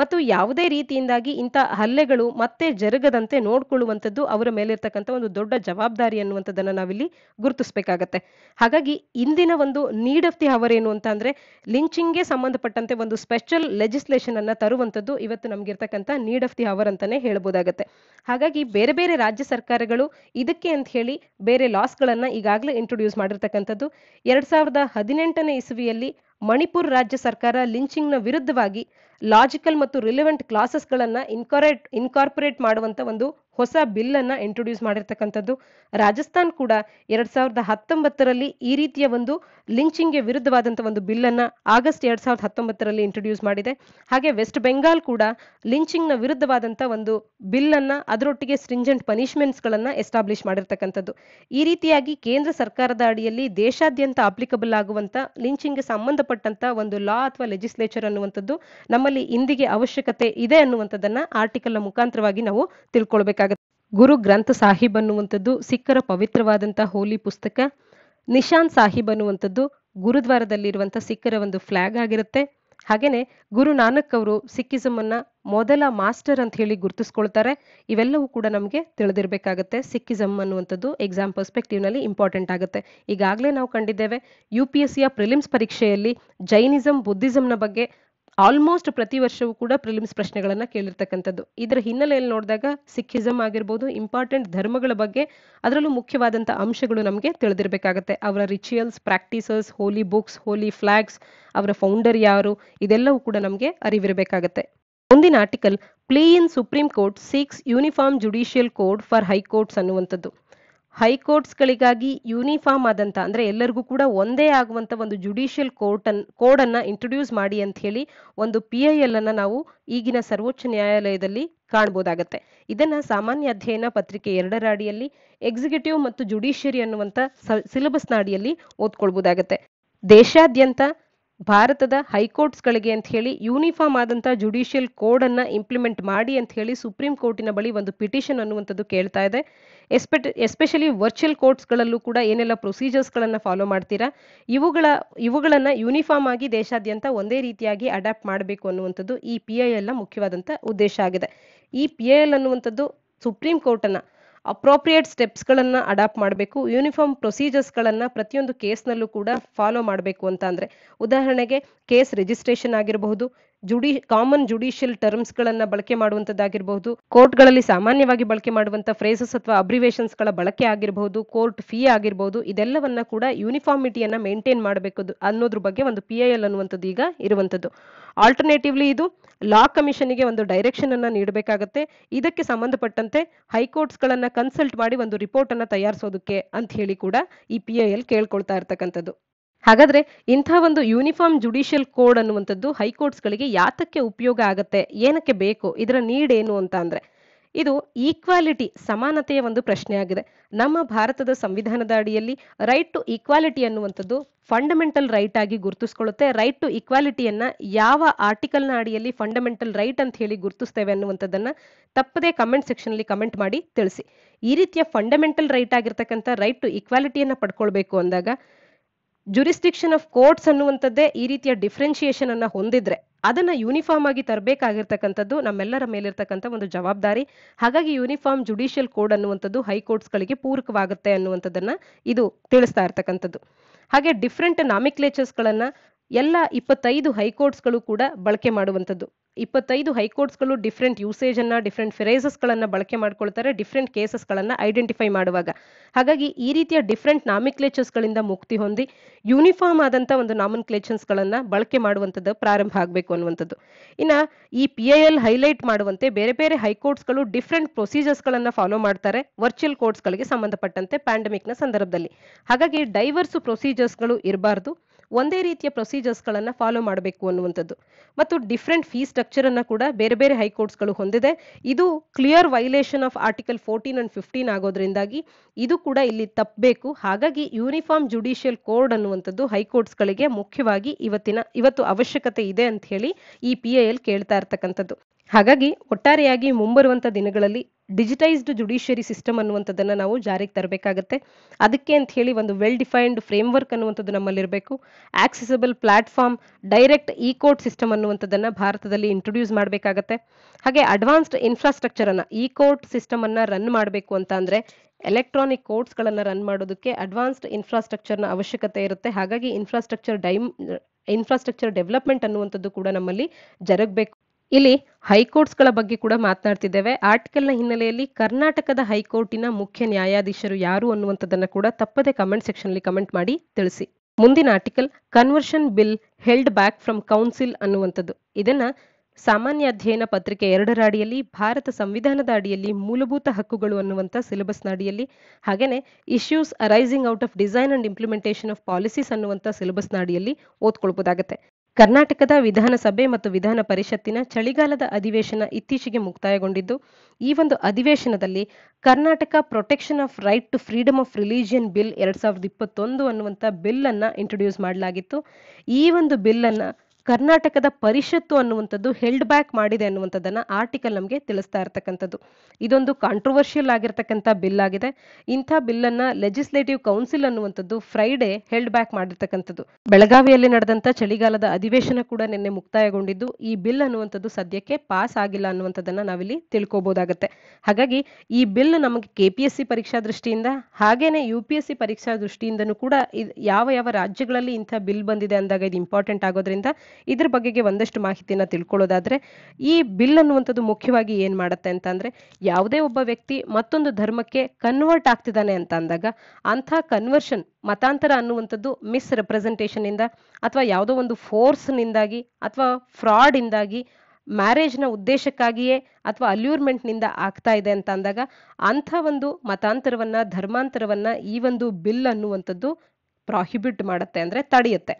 S1: ಮತ್ತು ಯಾವುದೇ ರೀತಿಯಿಂದಾಗಿ ಇಂಥ ಹಲ್ಲೆಗಳು ಮತ್ತೆ ಜರುಗದಂತೆ ನೋಡಿಕೊಳ್ಳುವಂಥದ್ದು ಅವರ ಮೇಲಿರ್ತಕ್ಕಂಥ ಒಂದು ದೊಡ್ಡ ಜವಾಬ್ದಾರಿ ಅನ್ನುವಂಥದ್ದನ್ನು ನಾವಿಲ್ಲಿ ಗುರುತಿಸಬೇಕಾಗತ್ತೆ ಹಾಗಾಗಿ ಇಂದಿನ ಒಂದು ನೀಡ್ ಆಫ್ ದಿ ಅವರ್ ಏನು ಅಂತ ಅಂದರೆ ಲಿಂಚಿಂಗ್ಗೆ ಸಂಬಂಧಪಟ್ಟಂತೆ ಒಂದು ಸ್ಪೆಷಲ್ ಲೆಜಿಸ್ಲೇಷನ್ ಅನ್ನು ತರುವಂಥದ್ದು ಇವತ್ತು ಇರ್ತಕ್ಕಂಥ ನೀಡ್ ಆಫ್ ದಿ ಅವರ್ ಅಂತಾನೆ ಹೇಳ್ಬೋದಾಗತ್ತೆ ಹಾಗಾಗಿ ಬೇರೆ ಬೇರೆ ರಾಜ್ಯ ಸರ್ಕಾರಗಳು ಇದಕ್ಕೆ ಅಂತ ಹೇಳಿ ಬೇರೆ ಲಾಸ್ಗಳನ್ನು ಈಗಾಗಲೇ ಇಂಟ್ರೊಡ್ಯೂಸ್ ಮಾಡಿರ್ತಕ್ಕಂಥದ್ದು ಎರಡ್ ಸಾವಿರದ ಹದಿನೆಂಟನೇ ಇಸುವಿಯಲ್ಲಿ ಮಣಿಪುರ್ ರಾಜ್ಯ ಸರ್ಕಾರ ಲಿಂಚಿಂಗ್ನ ವಿರುದ್ಧವಾಗಿ ಲಾಜಿಕಲ್ ಮತ್ತು ರಿಲೆವೆಂಟ್ ಕ್ಲಾಸಸ್ಗಳನ್ನು ಇನ್ಕಾರೇಟ್ ಇನ್ಕಾರ್ಪೊರೇಟ್ ಮಾಡುವಂಥ ಒಂದು ಹೊಸ ಬಿಲ್ ಅನ್ನ ಇಂಟ್ರೊಡ್ಯೂಸ್ ಮಾಡಿರ್ತಕ್ಕಂಥದ್ದು ರಾಜಸ್ಥಾನ್ ಕೂಡ ಎರಡ್ ಸಾವಿರದ ಹತ್ತೊಂಬತ್ತರಲ್ಲಿ ಈ ರೀತಿಯ ಒಂದು ಲಿಂಚಿಂಗ್ ಗೆ ವಿರುದ್ಧವಾದಂತಹ ಒಂದು ಬಿಲ್ ಅನ್ನ ಆಗಸ್ಟ್ ಎರಡ್ ಸಾವಿರದ ಹತ್ತೊಂಬತ್ತರಲ್ಲಿ ಇಂಟ್ರೊಡ್ಯೂಸ್ ಮಾಡಿದೆ ಹಾಗೆ ವೆಸ್ಟ್ ಬೆಂಗಾಲ್ ಕೂಡ ಲಿಂಚಿಂಗ್ ನ ವಿರುದ್ಧವಾದಂತಹ ಒಂದು ಬಿಲ್ ಅನ್ನ ಅದರೊಟ್ಟಿಗೆ ಸ್ಟ್ರಿಂಜೆಂಟ್ ಪನಿಷ್ಮೆಂಟ್ಸ್ ಗಳನ್ನ ಎಸ್ಟಾಬ್ಲಿಷ್ ಮಾಡಿರ್ತಕ್ಕಂಥದ್ದು ಈ ರೀತಿಯಾಗಿ ಕೇಂದ್ರ ಸರ್ಕಾರದ ಅಡಿಯಲ್ಲಿ ದೇಶಾದ್ಯಂತ ಅಪ್ಲಿಕಬಲ್ ಆಗುವಂತ ಗೆ ಸಂಬಂಧಪಟ್ಟಂತ ಒಂದು ಲಾ ಅಥವಾ ಲೆಜಿಸ್ಲೇಚರ್ ಅನ್ನುವಂಥದ್ದು ನಮ್ಮಲ್ಲಿ ಇಂದಿಗೆ ಅವಶ್ಯಕತೆ ಇದೆ ಅನ್ನುವಂಥದ್ದನ್ನ ಆರ್ಟಿಕಲ್ ನ ಮುಖಾಂತರವಾಗಿ ನಾವು ತಿಳ್ಕೊಳ್ಬೇಕಾಗಿದೆ ಗುರು ಗ್ರಂಥ ಸಾಹಿಬ್ ಅನ್ನುವಂಥದ್ದು ಸಿಖ್ಖರ ಪವಿತ್ರವಾದಂತಹ ಹೋಲಿ ಪುಸ್ತಕ ನಿಶಾನ್ ಸಾಹಿಬ್ ಅನ್ನುವಂಥದ್ದು ಗುರುದ್ವಾರದಲ್ಲಿರುವಂತಹ ಸಿಖ್ಖರ ಒಂದು ಫ್ಲಾಗ್ ಆಗಿರುತ್ತೆ ಹಾಗೇನೆ ಗುರು ನಾನಕ್ ಅವರು ಸಿಕ್ಕಿಸಮ್ ಅನ್ನ ಮೊದಲ ಮಾಸ್ಟರ್ ಅಂತ ಹೇಳಿ ಗುರುತಿಸ್ಕೊಳ್ತಾರೆ ಇವೆಲ್ಲವೂ ಕೂಡ ನಮಗೆ ತಿಳಿದಿರಬೇಕಾಗತ್ತೆ ಸಿಕ್ಕಿಸಮ್ ಅನ್ನುವಂಥದ್ದು ಎಕ್ಸಾಮ್ ಪರ್ಸ್ಪೆಕ್ಟಿವ್ ನಲ್ಲಿ ಇಂಪಾರ್ಟೆಂಟ್ ಆಗುತ್ತೆ ಈಗಾಗಲೇ ನಾವು ಕಂಡಿದ್ದೇವೆ ಯು ಪಿ ಎಸ್ ಸಿಯ ಪ್ರಿಲಿಮ್ಸ್ ಪರೀಕ್ಷೆಯಲ್ಲಿ ಜೈನಿಸಂ ಬುದ್ಧಿಸಂನ ಬಗ್ಗೆ ಆಲ್ಮೋಸ್ಟ್ ಪ್ರತಿ ವರ್ಷವೂ ಕೂಡ ಪ್ರಿಲಿಮ್ಸ್ ಪ್ರಶ್ನೆಗಳನ್ನು ಕೇಳಿರ್ತಕ್ಕಂಥದ್ದು ಇದರ ಹಿನ್ನೆಲೆಯಲ್ಲಿ ನೋಡಿದಾಗ ಸಿಖಿಸಮ್ ಆಗಿರ್ಬೋದು ಇಂಪಾರ್ಟೆಂಟ್ ಧರ್ಮಗಳ ಬಗ್ಗೆ ಅದರಲ್ಲೂ ಮುಖ್ಯವಾದಂತಹ ಅಂಶಗಳು ನಮಗೆ ತಿಳಿದಿರಬೇಕಾಗತ್ತೆ ಅವರ rituals practices holy books holy flags ಅವರ ಫೌಂಡರ್ ಯಾರು ಇದೆಲ್ಲವೂ ಕೂಡ ನಮಗೆ ಅರಿವಿರಬೇಕಾಗತ್ತೆ ಮುಂದಿನ article plea in supreme court seeks uniform judicial code for high courts ಅನ್ನುವಂಥದ್ದು ಹೈಕೋರ್ಟ್ಸ್ಗಳಿಗಾಗಿ ಯೂನಿಫಾರ್ಮ್ ಆದಂಥ ಅಂದರೆ ಎಲ್ಲರಿಗೂ ಕೂಡ ಒಂದೇ ಆಗುವಂಥ ಒಂದು ಜುಡಿಷಿಯಲ್ ಕೋರ್ಟನ್ ಕೋಡನ್ನು ಇಂಟ್ರೊಡ್ಯೂಸ್ ಮಾಡಿ ಅಂತ ಹೇಳಿ ಒಂದು ಪಿ ಐ ಎಲ್ ಅನ್ನು ನಾವು ಈಗಿನ ಸರ್ವೋಚ್ಚ ನ್ಯಾಯಾಲಯದಲ್ಲಿ ಕಾಣ್ಬೋದಾಗತ್ತೆ ಇದನ್ನ ಸಾಮಾನ್ಯ ಅಧ್ಯಯನ ಪತ್ರಿಕೆ ಎರಡರ ಅಡಿಯಲ್ಲಿ ಎಕ್ಸಿಕ್ಯೂಟಿವ್ ಮತ್ತು ಜುಡಿಷಿಯರಿ ಅನ್ನುವಂಥ ಸಿಲೆಬಸ್ನ ಅಡಿಯಲ್ಲಿ ಓದ್ಕೊಳ್ಬೋದಾಗತ್ತೆ ದೇಶಾದ್ಯಂತ ಭಾರತದ ಹೈಕೋರ್ಟ್ಸ್ಗಳಿಗೆ ಅಂತ ಹೇಳಿ ಯೂನಿಫಾರ್ಮ್ ಆದಂಥ ಜುಡಿಷಿಯಲ್ ಕೋಡನ್ನು ಇಂಪ್ಲಿಮೆಂಟ್ ಮಾಡಿ ಅಂತ ಹೇಳಿ ಸುಪ್ರೀಂ ಕೋರ್ಟಿನ ಬಳಿ ಒಂದು ಪಿಟಿಷನ್ ಅನ್ನುವಂಥದ್ದು ಕೇಳ್ತಾ ಇದೆ ಎಸ್ಪೆ ಎಸ್ಪೆಷಲಿ ವರ್ಚುವಲ್ ಕೋರ್ಟ್ಸ್ಗಳಲ್ಲೂ ಕೂಡ ಏನೆಲ್ಲ ಪ್ರೊಸೀಜರ್ಸ್ಗಳನ್ನು ಫಾಲೋ ಮಾಡ್ತೀರಾ ಇವುಗಳ ಇವುಗಳನ್ನ ಯೂನಿಫಾರ್ಮ್ ಆಗಿ ದೇಶಾದ್ಯಂತ ಒಂದೇ ರೀತಿಯಾಗಿ ಅಡಾಪ್ಟ್ ಮಾಡಬೇಕು ಅನ್ನುವಂಥದ್ದು ಈ ಪಿ ಐ ನ ಮುಖ್ಯವಾದಂಥ ಉದ್ದೇಶ ಆಗಿದೆ ಈ ಪಿ ಐ ಎಲ್ ಅನ್ನುವಂಥದ್ದು ಸುಪ್ರೀಂ ಕೋರ್ಟನ್ನು ಅಪ್ರೋಪ್ರಿಯೇಟ್ ಸ್ಟೆಪ್ಸ್ಗಳನ್ನು ಅಡಾಪ್ಟ್ ಮಾಡಬೇಕು ಯೂನಿಫಾರ್ಮ್ ಪ್ರೊಸೀಜರ್ಸ್ಗಳನ್ನು ಪ್ರತಿಯೊಂದು ಕೇಸ್ನಲ್ಲೂ ಕೂಡ ಫಾಲೋ ಮಾಡಬೇಕು ಅಂತ ಅಂದರೆ ಉದಾಹರಣೆಗೆ ಕೇಸ್ ರಿಜಿಸ್ಟ್ರೇಷನ್ ಆಗಿರಬಹುದು ಜುಡಿ ಕಾಮನ್ ಜುಡಿಷಿಯಲ್ ಟರ್ಮ್ಸ್ ಗಳನ್ನ ಬಳಕೆ ಮಾಡುವಂತದ್ದಾಗಿರಬಹುದು ಗಳಲ್ಲಿ ಸಾಮಾನ್ಯವಾಗಿ ಬಳಕೆ ಮಾಡುವಂತ ಫ್ರೇಸಸ್ ಅಥವಾ ಅಬ್ರಿವೇಶನ್ಸ್ ಗಳ ಬಳಕೆ ಆಗಿರಬಹುದು ಕೋರ್ಟ್ ಫೀ ಆಗಿರಬಹುದು ಇದೆಲ್ಲವನ್ನ ಕೂಡ ಯೂನಿಫಾರ್ಮಿಟಿಯನ್ನ ಮೇಂಟೈನ್ ಮಾಡಬೇಕು ಅನ್ನೋದ್ರ ಬಗ್ಗೆ ಒಂದು ಪಿ ಐ ಎಲ್ ಅನ್ನುವಂಥದ್ದು ಈಗ ಇರುವಂತದ್ದು ಆಲ್ಟರ್ನೇಟಿವ್ಲಿ ಇದು ಲಾ ಗೆ ಒಂದು ಡೈರೆಕ್ಷನ್ ಅನ್ನ ನೀಡಬೇಕಾಗತ್ತೆ ಇದಕ್ಕೆ ಸಂಬಂಧಪಟ್ಟಂತೆ ಹೈಕೋರ್ಟ್ಸ್ ಗಳನ್ನ ಕನ್ಸಲ್ಟ್ ಮಾಡಿ ಒಂದು ರಿಪೋರ್ಟ್ ಅನ್ನ ತಯಾರಿಸೋದಕ್ಕೆ ಅಂತ ಹೇಳಿ ಕೂಡ ಈ ಪಿ ಐ ಎಲ್ ಕೇಳ್ಕೊಳ್ತಾ ಇರ್ತಕ್ಕಂಥದ್ದು ಹಾಗಾದ್ರೆ ಇಂಥ ಒಂದು ಯೂನಿಫಾರ್ಮ್ ಜುಡಿಷಿಯಲ್ ಕೋಡ್ ಅನ್ನುವಂಥದ್ದು ಹೈಕೋರ್ಟ್ಸ್ಗಳಿಗೆ ಯಾತಕ್ಕೆ ಉಪಯೋಗ ಆಗತ್ತೆ ಏನಕ್ಕೆ ಬೇಕು ಇದರ ಏನು ಅಂತ ಅಂದ್ರೆ ಇದು ಈಕ್ವಾಲಿಟಿ ಸಮಾನತೆಯ ಒಂದು ಪ್ರಶ್ನೆ ಆಗಿದೆ ನಮ್ಮ ಭಾರತದ ಸಂವಿಧಾನದ ಅಡಿಯಲ್ಲಿ ರೈಟ್ ಟು ಈಕ್ವಾಲಿಟಿ ಅನ್ನುವಂಥದ್ದು ಫಂಡಮೆಂಟಲ್ ರೈಟ್ ಆಗಿ ಗುರುತಿಸ್ಕೊಳ್ಳುತ್ತೆ ರೈಟ್ ಟು ಈಕ್ವಾಲಿಟಿಯನ್ನ ಯಾವ ಆರ್ಟಿಕಲ್ನ ಅಡಿಯಲ್ಲಿ ಫಂಡಮೆಂಟಲ್ ರೈಟ್ ಅಂತ ಹೇಳಿ ಗುರುತಿಸ್ತೇವೆ ಅನ್ನುವಂಥದ್ದನ್ನ ತಪ್ಪದೇ ಕಮೆಂಟ್ ಸೆಕ್ಷನ್ ಅಲ್ಲಿ ಕಮೆಂಟ್ ಮಾಡಿ ತಿಳಿಸಿ ಈ ರೀತಿಯ ಫಂಡಮೆಂಟಲ್ ರೈಟ್ ಆಗಿರ್ತಕ್ಕಂಥ ರೈಟ್ ಟು ಈಕ್ವಾಲಿಟಿಯನ್ನ ಪಡ್ಕೊಳ್ಬೇಕು ಅಂದಾಗ ಜುರಿಸ್ಟಿಕ್ಷನ್ ಆಫ್ ಕೋರ್ಟ್ಸ್ ಅನ್ನುವಂಥದ್ದೇ ಈ ರೀತಿಯ ಡಿಫ್ರೆನ್ಸಿಯೇಷನ್ ಅನ್ನ ಹೊಂದಿದ್ರೆ ಅದನ್ನ ಯೂನಿಫಾರ್ಮ್ ಆಗಿ ತರಬೇಕಾಗಿರ್ತಕ್ಕಂಥದ್ದು ನಮ್ಮೆಲ್ಲರ ಮೇಲಿರ್ತಕ್ಕಂಥ ಒಂದು ಜವಾಬ್ದಾರಿ ಹಾಗಾಗಿ ಯೂನಿಫಾರ್ಮ್ ಜುಡಿಷಿಯಲ್ ಕೋಡ್ ಅನ್ನುವಂಥದ್ದು ಹೈಕೋರ್ಟ್ಸ್ಗಳಿಗೆ ಪೂರಕವಾಗುತ್ತೆ ಅನ್ನುವಂಥದ್ದನ್ನ ಇದು ತಿಳಿಸ್ತಾ ಇರ್ತಕ್ಕಂಥದ್ದು ಹಾಗೆ ಡಿಫ್ರೆಂಟ್ ನಾಮಿಕ್ಲೇಚರ್ಸ್ಗಳನ್ನ ಎಲ್ಲ ಇಪ್ಪತ್ತೈದು ಹೈಕೋರ್ಟ್ಸ್ಗಳು ಕೂಡ ಬಳಕೆ ಮಾಡುವಂಥದ್ದು ಇಪ್ಪತ್ತೈದು ಹೈಕೋರ್ಟ್ಸ್ಗಳು ಡಿಫ್ರೆಂಟ್ ಯೂಸೇಜನ್ನು ಡಿಫ್ರೆಂಟ್ ಫಿರೇಸಸ್ಗಳನ್ನ ಬಳಕೆ ಮಾಡ್ಕೊಳ್ತಾರೆ ಡಿಫ್ರೆಂಟ್ ಕೇಸಸ್ಗಳನ್ನು ಐಡೆಂಟಿಫೈ ಮಾಡುವಾಗ ಹಾಗಾಗಿ ಈ ರೀತಿಯ ಡಿಫ್ರೆಂಟ್ ನಾಮಿಕ್ಲೇಚರ್ಸ್ಗಳಿಂದ ಮುಕ್ತಿ ಹೊಂದಿ ಯೂನಿಫಾರ್ಮ್ ಆದಂಥ ಒಂದು ಗಳನ್ನ ಬಳಕೆ ಮಾಡುವಂಥದ್ದು ಪ್ರಾರಂಭ ಆಗಬೇಕು ಅನ್ನುವಂಥದ್ದು ಇನ್ನ ಈ ಪಿ ಐ ಎಲ್ ಹೈಲೈಟ್ ಮಾಡುವಂತೆ ಬೇರೆ ಬೇರೆ ಹೈಕೋರ್ಟ್ಸ್ಗಳು ಡಿಫ್ರೆಂಟ್ ಪ್ರೊಸೀಜರ್ಸ್ಗಳನ್ನು ಫಾಲೋ ಮಾಡ್ತಾರೆ ವರ್ಚುವಲ್ ಕೋರ್ಟ್ಸ್ಗಳಿಗೆ ಸಂಬಂಧಪಟ್ಟಂತೆ ನ ಸಂದರ್ಭದಲ್ಲಿ ಹಾಗಾಗಿ ಡೈವರ್ಸ್ ಪ್ರೊಸೀಜರ್ಸ್ಗಳು ಇರಬಾರ್ದು ಒಂದೇ ರೀತಿಯ ಪ್ರೊಸೀಜರ್ಸ್ಗಳನ್ನು ಫಾಲೋ ಮಾಡಬೇಕು ಅನ್ನುವಂಥದ್ದು ಮತ್ತು ಡಿಫ್ರೆಂಟ್ ಫೀ ಸ್ಟ್ರಕ್ಚರ್ ಕೂಡ ಬೇರೆ ಬೇರೆ ಹೈಕೋರ್ಟ್ಸ್ ಗಳು ಹೊಂದಿದೆ ಇದು clear violation of article fourteen and fifteen ಆಗೋದ್ರಿಂದಾಗಿ ಇದು ಕೂಡ ಇಲ್ಲಿ ತಪ್ಪಬೇಕು ಹಾಗಾಗಿ ಯೂನಿಫಾರ್ಮ್ ಜುಡಿಷಿಯಲ್ ಕೋಡ್ ಅನ್ನುವಂಥದ್ದು ಹೈಕೋರ್ಟ್ಸ್ಗಳಿಗೆ ಮುಖ್ಯವಾಗಿ ಇವತ್ತಿನ ಇವತ್ತು ಅವಶ್ಯಕತೆ ಇದೆ ಅಂತ ಹೇಳಿ ಈ ಪಿ ಎಲ್ ಕೇಳ್ತಾ ಇರ್ತಕ್ಕಂಥದ್ದು ಹಾಗಾಗಿ ಒಟ್ಟಾರೆಯಾಗಿ ಮುಂಬರುವಂಥ ದಿನಗಳಲ್ಲಿ ಡಿಜಿಟೈಸ್ಡ್ ಜುಡಿಷಿಯರಿ ಸಿಸ್ಟಮ್ ಅನ್ನುವಂಥದ್ದನ್ನು ನಾವು ಜಾರಿಗೆ ತರಬೇಕಾಗತ್ತೆ ಅದಕ್ಕೆ ಅಂತ ಹೇಳಿ ಒಂದು ವೆಲ್ ಡಿಫೈನ್ಡ್ ಫ್ರೇಮ್ ವರ್ಕ್ ಅನ್ನುವಂಥದ್ದು ನಮ್ಮಲ್ಲಿರಬೇಕು accessible platform direct e court system ಅನ್ನುವಂಥದ್ದನ್ನು ಭಾರತದಲ್ಲಿ ಇಂಟ್ರೊಡ್ಯೂಸ್ ಮಾಡಬೇಕಾಗತ್ತೆ ಹಾಗೆ ಅಡ್ವಾನ್ಸ್ಡ್ ಇನ್ಫ್ರಾಸ್ಟ್ರಕ್ಚರ್ ಇನ್ಫ್ರಾಸ್ಟ್ರಕ್ಚರನ್ನು ಇ ಕೋರ್ಟ್ ಸಿಸ್ಟಮನ್ನು ರನ್ ಮಾಡಬೇಕು ಅಂತ ಅಂದರೆ ಎಲೆಕ್ಟ್ರಾನಿಕ್ ಕೋರ್ಟ್ಸ್ಗಳನ್ನು ರನ್ ಮಾಡೋದಕ್ಕೆ ಅಡ್ವಾನ್ಸ್ಡ್ ಇನ್ಫ್ರಾಸ್ಟ್ರಕ್ಚರ್ನ ಅವಶ್ಯಕತೆ ಇರುತ್ತೆ ಹಾಗಾಗಿ ಇನ್ಫ್ರಾಸ್ಟ್ರಕ್ಚರ್ ಡೈಮ್ ಇನ್ಫ್ರಾಸ್ಟ್ರಕ್ಚರ್ ಡೆವಲಪ್ಮೆಂಟ್ ಅನ್ನುವಂಥದ್ದು ಕೂಡ ನಮ್ಮಲ್ಲಿ ಜರುಗಬೇಕು ಇಲ್ಲಿ ಹೈಕೋರ್ಟ್ಸ್ಗಳ ಬಗ್ಗೆ ಕೂಡ ಮಾತನಾಡ್ತಿದ್ದೇವೆ ಆರ್ಟಿಕಲ್ನ ಹಿನ್ನೆಲೆಯಲ್ಲಿ ಕರ್ನಾಟಕದ ಹೈಕೋರ್ಟಿನ ಮುಖ್ಯ ನ್ಯಾಯಾಧೀಶರು ಯಾರು ಅನ್ನುವಂಥದ್ದನ್ನ ಕೂಡ ತಪ್ಪದೆ ಕಮೆಂಟ್ ಅಲ್ಲಿ ಕಮೆಂಟ್ ಮಾಡಿ ತಿಳಿಸಿ ಮುಂದಿನ article conversion bill held back from council ಅನ್ನುವಂಥದ್ದು ಇದನ್ನ ಸಾಮಾನ್ಯ ಅಧ್ಯಯನ ಪತ್ರಿಕೆ ಎರಡರ ಅಡಿಯಲ್ಲಿ ಭಾರತ ಸಂವಿಧಾನದ ಅಡಿಯಲ್ಲಿ ಮೂಲಭೂತ ಹಕ್ಕುಗಳು ಅನ್ನುವಂಥ ಸಿಲೆಬಸ್ನ ಅಡಿಯಲ್ಲಿ ಹಾಗೆಯೇ issues arising out of design and implementation of policies ಅನ್ನುವಂಥ ಸಿಲೆಬಸ್ನ ಅಡಿಯಲ್ಲಿ ಓದ್ಕೊಳ್ಬೋದಾಗತ್ತೆ ಕರ್ನಾಟಕದ ವಿಧಾನಸಭೆ ಮತ್ತು ವಿಧಾನ ಪರಿಷತ್ತಿನ ಚಳಿಗಾಲದ ಅಧಿವೇಶನ ಇತ್ತೀಚೆಗೆ ಮುಕ್ತಾಯಗೊಂಡಿದ್ದು ಈ ಒಂದು ಅಧಿವೇಶನದಲ್ಲಿ Karnataka protection of right to freedom of religion bill ಎರಡ್ ಸಾವಿರದ ಇಪ್ಪತ್ತೊಂದು ಅನ್ನುವಂಥ ಬಿಲ್ ಅನ್ನ ಇಂಟ್ರೊಡ್ಯೂಸ್ ಮಾಡಲಾಗಿತ್ತು ಈ ಒಂದು ಬಿಲ್ ಅನ್ನ ಕರ್ನಾಟಕದ ಪರಿಷತ್ತು ಅನ್ನುವಂಥದ್ದು ಹೆಲ್ಡ್ ಬ್ಯಾಕ್ ಮಾಡಿದೆ ಅನ್ನುವಂಥದ್ದನ್ನ ಆರ್ಟಿಕಲ್ ನಮಗೆ ತಿಳಿಸ್ತಾ ಇರತಕ್ಕಂಥದ್ದು ಇದೊಂದು ಕಾಂಟ್ರವರ್ಷಿಯಲ್ ಆಗಿರ್ತಕ್ಕಂಥ ಬಿಲ್ ಆಗಿದೆ ಇಂಥ ಬಿಲ್ಲನ್ನು ಲೆಜಿಸ್ಲೇಟಿವ್ ಕೌನ್ಸಿಲ್ ಅನ್ನುವಂಥದ್ದು ಫ್ರೈಡೆ ಹೆಲ್ಡ್ ಬ್ಯಾಕ್ ಮಾಡಿರ್ತಕ್ಕಂಥದ್ದು ಬೆಳಗಾವಿಯಲ್ಲಿ ನಡೆದಂತ ಚಳಿಗಾಲದ ಅಧಿವೇಶನ ಕೂಡ ನಿನ್ನೆ ಮುಕ್ತಾಯಗೊಂಡಿದ್ದು ಈ ಬಿಲ್ ಅನ್ನುವಂಥದ್ದು ಸದ್ಯಕ್ಕೆ ಪಾಸ್ ಆಗಿಲ್ಲ ಅನ್ನುವಂಥದ್ದನ್ನ ನಾವಿಲ್ಲಿ ತಿಳ್ಕೋಬೋದಾಗುತ್ತೆ ಹಾಗಾಗಿ ಈ ಬಿಲ್ ನಮಗೆ ಕೆ ಪಿ ಎಸ್ ಸಿ ಪರೀಕ್ಷಾ ದೃಷ್ಟಿಯಿಂದ ಹಾಗೇನೆ ಯು ಪಿ ಎಸ್ ಸಿ ಪರೀಕ್ಷಾ ದೃಷ್ಟಿಯಿಂದನೂ ಕೂಡ ಯಾವ ಯಾವ ರಾಜ್ಯಗಳಲ್ಲಿ ಇಂಥ ಬಿಲ್ ಬಂದಿದೆ ಅಂದಾಗ ಇದು ಇಂಪಾರ್ಟೆಂಟ್ ಆಗೋದ್ರಿಂದ ಇದ್ರ ಬಗ್ಗೆ ಒಂದಷ್ಟು ಮಾಹಿತಿನ ತಿಳ್ಕೊಳ್ಳೋದಾದ್ರೆ ಈ ಬಿಲ್ ಅನ್ನುವಂಥದ್ದು ಮುಖ್ಯವಾಗಿ ಏನ್ ಮಾಡುತ್ತೆ ಅಂತ ಅಂದ್ರೆ ಯಾವುದೇ ಒಬ್ಬ ವ್ಯಕ್ತಿ ಮತ್ತೊಂದು ಧರ್ಮಕ್ಕೆ ಕನ್ವರ್ಟ್ ಆಗ್ತಿದ್ದಾನೆ ಅಂತ ಅಂದಾಗ ಅಂಥ ಕನ್ವರ್ಷನ್ ಮತಾಂತರ ಅನ್ನುವಂಥದ್ದು ಮಿಸ್ ರೆಪ್ರೆಸೆಂಟೇಷನ್ ಇಂದ ಅಥವಾ ಯಾವುದೋ ಒಂದು ಫೋರ್ಸ್ ನಿಂದಾಗಿ ಅಥವಾ ಫ್ರಾಡ್ ಇಂದಾಗಿ ಮ್ಯಾರೇಜ್ನ ಉದ್ದೇಶಕ್ಕಾಗಿಯೇ ಅಥವಾ ಅಲ್ಯೂರ್ಮೆಂಟ್ನಿಂದ ಆಗ್ತಾ ಇದೆ ಅಂತ ಅಂದಾಗ ಅಂಥ ಒಂದು ಮತಾಂತರವನ್ನ ಧರ್ಮಾಂತರವನ್ನ ಈ ಒಂದು ಬಿಲ್ ಅನ್ನುವಂಥದ್ದು ಪ್ರಾಹಿಬಿಟ್ ಮಾಡುತ್ತೆ ಅಂದ್ರೆ ತಡೆಯುತ್ತೆ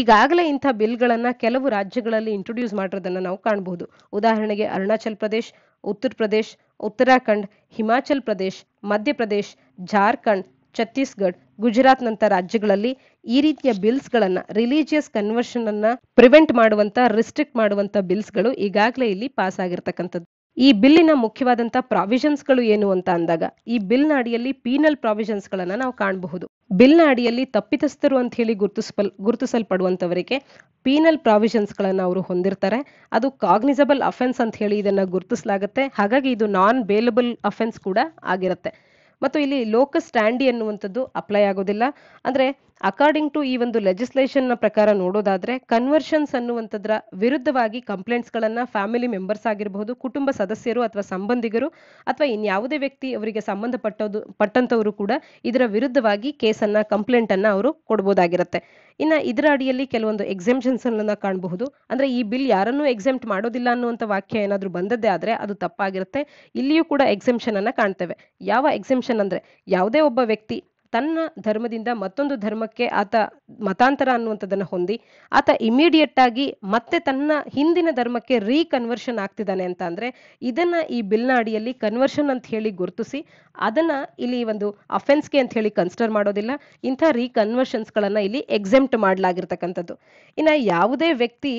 S1: ಈಗಾಗಲೇ ಇಂಥ ಬಿಲ್ಗಳನ್ನು ಕೆಲವು ರಾಜ್ಯಗಳಲ್ಲಿ ಇಂಟ್ರೊಡ್ಯೂಸ್ ಮಾಡಿರೋದನ್ನು ನಾವು ಕಾಣಬಹುದು ಉದಾಹರಣೆಗೆ ಅರುಣಾಚಲ್ ಪ್ರದೇಶ್ ಉತ್ತರ ಪ್ರದೇಶ ಉತ್ತರಾಖಂಡ್ ಹಿಮಾಚಲ್ ಪ್ರದೇಶ್ ಮಧ್ಯಪ್ರದೇಶ ಜಾರ್ಖಂಡ್ ಛತ್ತೀಸ್ಗಢ ಗುಜರಾತ್ ರಾಜ್ಯಗಳಲ್ಲಿ ಈ ರೀತಿಯ ಬಿಲ್ಸ್ ಗಳನ್ನ ರಿಲಿಜಿಯಸ್ ಕನ್ವರ್ಷನ್ ಅನ್ನ ಪ್ರಿವೆಂಟ್ ಮಾಡುವಂಥ ರಿಸ್ಟ್ರಿಕ್ಟ್ ಮಾಡುವಂಥ ಬಿಲ್ಸ್ಗಳು ಈಗಾಗಲೇ ಇಲ್ಲಿ ಪಾಸ್ ಆಗಿರ್ತಕ್ಕಂಥದ್ದು ಈ ಬಿಲ್ಲಿನ ಮುಖ್ಯವಾದಂಥ ಪ್ರಾವಿಷನ್ಸ್ಗಳು ಏನು ಅಂತ ಅಂದಾಗ ಈ ಬಿಲ್ನ ಅಡಿಯಲ್ಲಿ ಪೀನಲ್ ಪ್ರಾವಿಷನ್ಸ್ಗಳನ್ನು ನಾವು ಕಾಣಬಹುದು ಬಿಲ್ನ ಅಡಿಯಲ್ಲಿ ತಪ್ಪಿತಸ್ಥರು ಅಂತ ಹೇಳಿ ಗುರುತಿಸಲ್ ಗುರುತಿಸಲ್ಪಡುವಂಥವರಿಗೆ ಪೀನಲ್ ಪ್ರಾವಿಷನ್ಸ್ಗಳನ್ನು ಅವರು ಹೊಂದಿರ್ತಾರೆ ಅದು ಕಾಗ್ನಿಸಬಲ್ ಅಫೆನ್ಸ್ ಅಂತ ಹೇಳಿ ಇದನ್ನು ಗುರುತಿಸಲಾಗುತ್ತೆ ಹಾಗಾಗಿ ಇದು ನಾನ್ ಬೇಲಬಲ್ ಅಫೆನ್ಸ್ ಕೂಡ ಆಗಿರುತ್ತೆ ಮತ್ತು ಇಲ್ಲಿ ಲೋಕ ಸ್ಟ್ಯಾಂಡಿ ಅನ್ನುವಂಥದ್ದು ಅಪ್ಲೈ ಆಗೋದಿಲ್ಲ ಅಂದರೆ ಅಕಾರ್ಡಿಂಗ್ ಟು ಈ ಒಂದು ಲೆಜಿಸ್ಲೇಷನ್ ನ ಪ್ರಕಾರ ನೋಡೋದಾದ್ರೆ ಕನ್ವರ್ಷನ್ಸ್ ಅನ್ನುವಂಥದ್ರ ವಿರುದ್ಧವಾಗಿ ಕಂಪ್ಲೇಂಟ್ಸ್ ಗಳನ್ನ ಫ್ಯಾಮಿಲಿ ಮೆಂಬರ್ಸ್ ಆಗಿರಬಹುದು ಕುಟುಂಬ ಸದಸ್ಯರು ಅಥವಾ ಸಂಬಂಧಿಗರು ಅಥವಾ ಇನ್ಯಾವುದೇ ವ್ಯಕ್ತಿ ಅವರಿಗೆ ಸಂಬಂಧಪಟ್ಟದು ಪಟ್ಟಂತವರು ಕೂಡ ಇದರ ವಿರುದ್ಧವಾಗಿ ಕೇಸನ್ನ ಕಂಪ್ಲೇಂಟ್ ಅನ್ನ ಅವರು ಕೊಡಬಹುದಾಗಿರುತ್ತೆ ಇನ್ನ ಇದರ ಅಡಿಯಲ್ಲಿ ಕೆಲವೊಂದು ಎಕ್ಸೆಂಪ್ಷನ್ಸ್ ಅನ್ನ ಕಾಣಬಹುದು ಅಂದ್ರೆ ಈ ಬಿಲ್ ಯಾರನ್ನು ಎಕ್ಸೆಂಪ್ಟ್ ಮಾಡೋದಿಲ್ಲ ಅನ್ನುವಂಥ ವಾಕ್ಯ ಏನಾದರೂ ಬಂದದ್ದೇ ಆದ್ರೆ ಅದು ತಪ್ಪಾಗಿರುತ್ತೆ ಇಲ್ಲಿಯೂ ಕೂಡ ಎಕ್ಸೆಂಪ್ಷನ್ ಅನ್ನ ಕಾಣ್ತೇವೆ ಯಾವ ಎಕ್ಸೆಂಪ್ಷನ್ ಅಂದ್ರೆ ಯಾವುದೇ ಒಬ್ಬ ವ್ಯಕ್ತಿ ತನ್ನ ಧರ್ಮದಿಂದ ಮತ್ತೊಂದು ಧರ್ಮಕ್ಕೆ ಆತ ಮತಾಂತರ ಅನ್ನುವಂಥದ್ದನ್ನು ಹೊಂದಿ ಆತ ಇಮಿಡಿಯೇಟ್ ಆಗಿ ಮತ್ತೆ ತನ್ನ ಹಿಂದಿನ ಧರ್ಮಕ್ಕೆ ರೀಕನ್ವರ್ಷನ್ ಆಗ್ತಿದ್ದಾನೆ ಅಂತ ಅಂದ್ರೆ ಇದನ್ನ ಈ ಬಿಲ್ನ ಅಡಿಯಲ್ಲಿ ಕನ್ವರ್ಷನ್ ಅಂತ ಹೇಳಿ ಗುರುತಿಸಿ ಅದನ್ನ ಇಲ್ಲಿ ಒಂದು ಅಫೆನ್ಸ್ಗೆ ಅಂತ ಹೇಳಿ ಕನ್ಸಿಡರ್ ಮಾಡೋದಿಲ್ಲ ಇಂಥ ರೀಕನ್ವರ್ಷನ್ಸ್ಗಳನ್ನ ಇಲ್ಲಿ ಎಕ್ಸೆಂಪ್ಟ್ ಮಾಡಲಾಗಿರ್ತಕ್ಕಂಥದ್ದು ಇನ್ನ ಯಾವುದೇ ವ್ಯಕ್ತಿ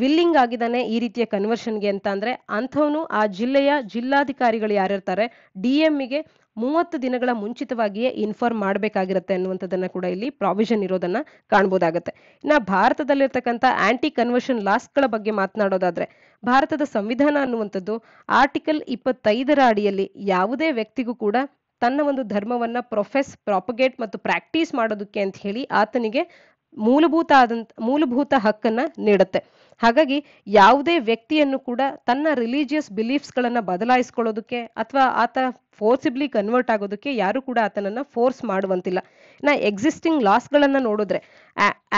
S1: ವಿಲ್ಲಿಂಗ್ ಆಗಿದ್ದಾನೆ ಈ ರೀತಿಯ ಕನ್ವರ್ಷನ್ಗೆ ಅಂತ ಅಂದ್ರೆ ಅಂಥವನು ಆ ಜಿಲ್ಲೆಯ ಜಿಲ್ಲಾಧಿಕಾರಿಗಳು ಯಾರಿರ್ತಾರೆ ಡಿ ಎಂಗೆ ಮೂವತ್ತು ದಿನಗಳ ಮುಂಚಿತವಾಗಿಯೇ ಇನ್ಫಾರ್ಮ್ ಮಾಡಬೇಕಾಗಿರುತ್ತೆ ಅನ್ನುವಂಥದ್ದನ್ನು ಕೂಡ ಇಲ್ಲಿ ಪ್ರಾವಿಷನ್ ಇರೋದನ್ನ ಕಾಣ್ಬೋದಾಗುತ್ತೆ ಇನ್ನು ಭಾರತದಲ್ಲಿರ್ತಕ್ಕಂಥ ಆಂಟಿ ಕನ್ವರ್ಷನ್ ಲಾಸ್ಗಳ ಬಗ್ಗೆ ಮಾತನಾಡೋದಾದ್ರೆ ಭಾರತದ ಸಂವಿಧಾನ ಅನ್ನುವಂಥದ್ದು ಆರ್ಟಿಕಲ್ ಇಪ್ಪತ್ತೈದರ ಅಡಿಯಲ್ಲಿ ಯಾವುದೇ ವ್ಯಕ್ತಿಗೂ ಕೂಡ ತನ್ನ ಒಂದು ಧರ್ಮವನ್ನ ಪ್ರೊಫೆಸ್ ಪ್ರಾಪಗೇಟ್ ಮತ್ತು ಪ್ರಾಕ್ಟೀಸ್ ಮಾಡೋದಕ್ಕೆ ಅಂತ ಹೇಳಿ ಆತನಿಗೆ ಮೂಲಭೂತ ಆದಂತ ಮೂಲಭೂತ ಹಕ್ಕನ್ನ ನೀಡುತ್ತೆ ಹಾಗಾಗಿ ಯಾವುದೇ ವ್ಯಕ್ತಿಯನ್ನು ಕೂಡ ತನ್ನ ರಿಲಿಜಿಯಸ್ ಬಿಲೀಫ್ಸ್ ಗಳನ್ನ ಬದಲಾಯಿಸ್ಕೊಳ್ಳೋದಕ್ಕೆ ಅಥವಾ ಆತ ಫೋರ್ಸಿಬ್ಲಿ ಕನ್ವರ್ಟ್ ಆಗೋದಕ್ಕೆ ಯಾರು ಕೂಡ ಆತನನ್ನ ಫೋರ್ಸ್ ಮಾಡುವಂತಿಲ್ಲ ನಾ ಎಕ್ಸಿಸ್ಟಿಂಗ್ ಲಾಸ್ಗಳನ್ನ ನೋಡಿದ್ರೆ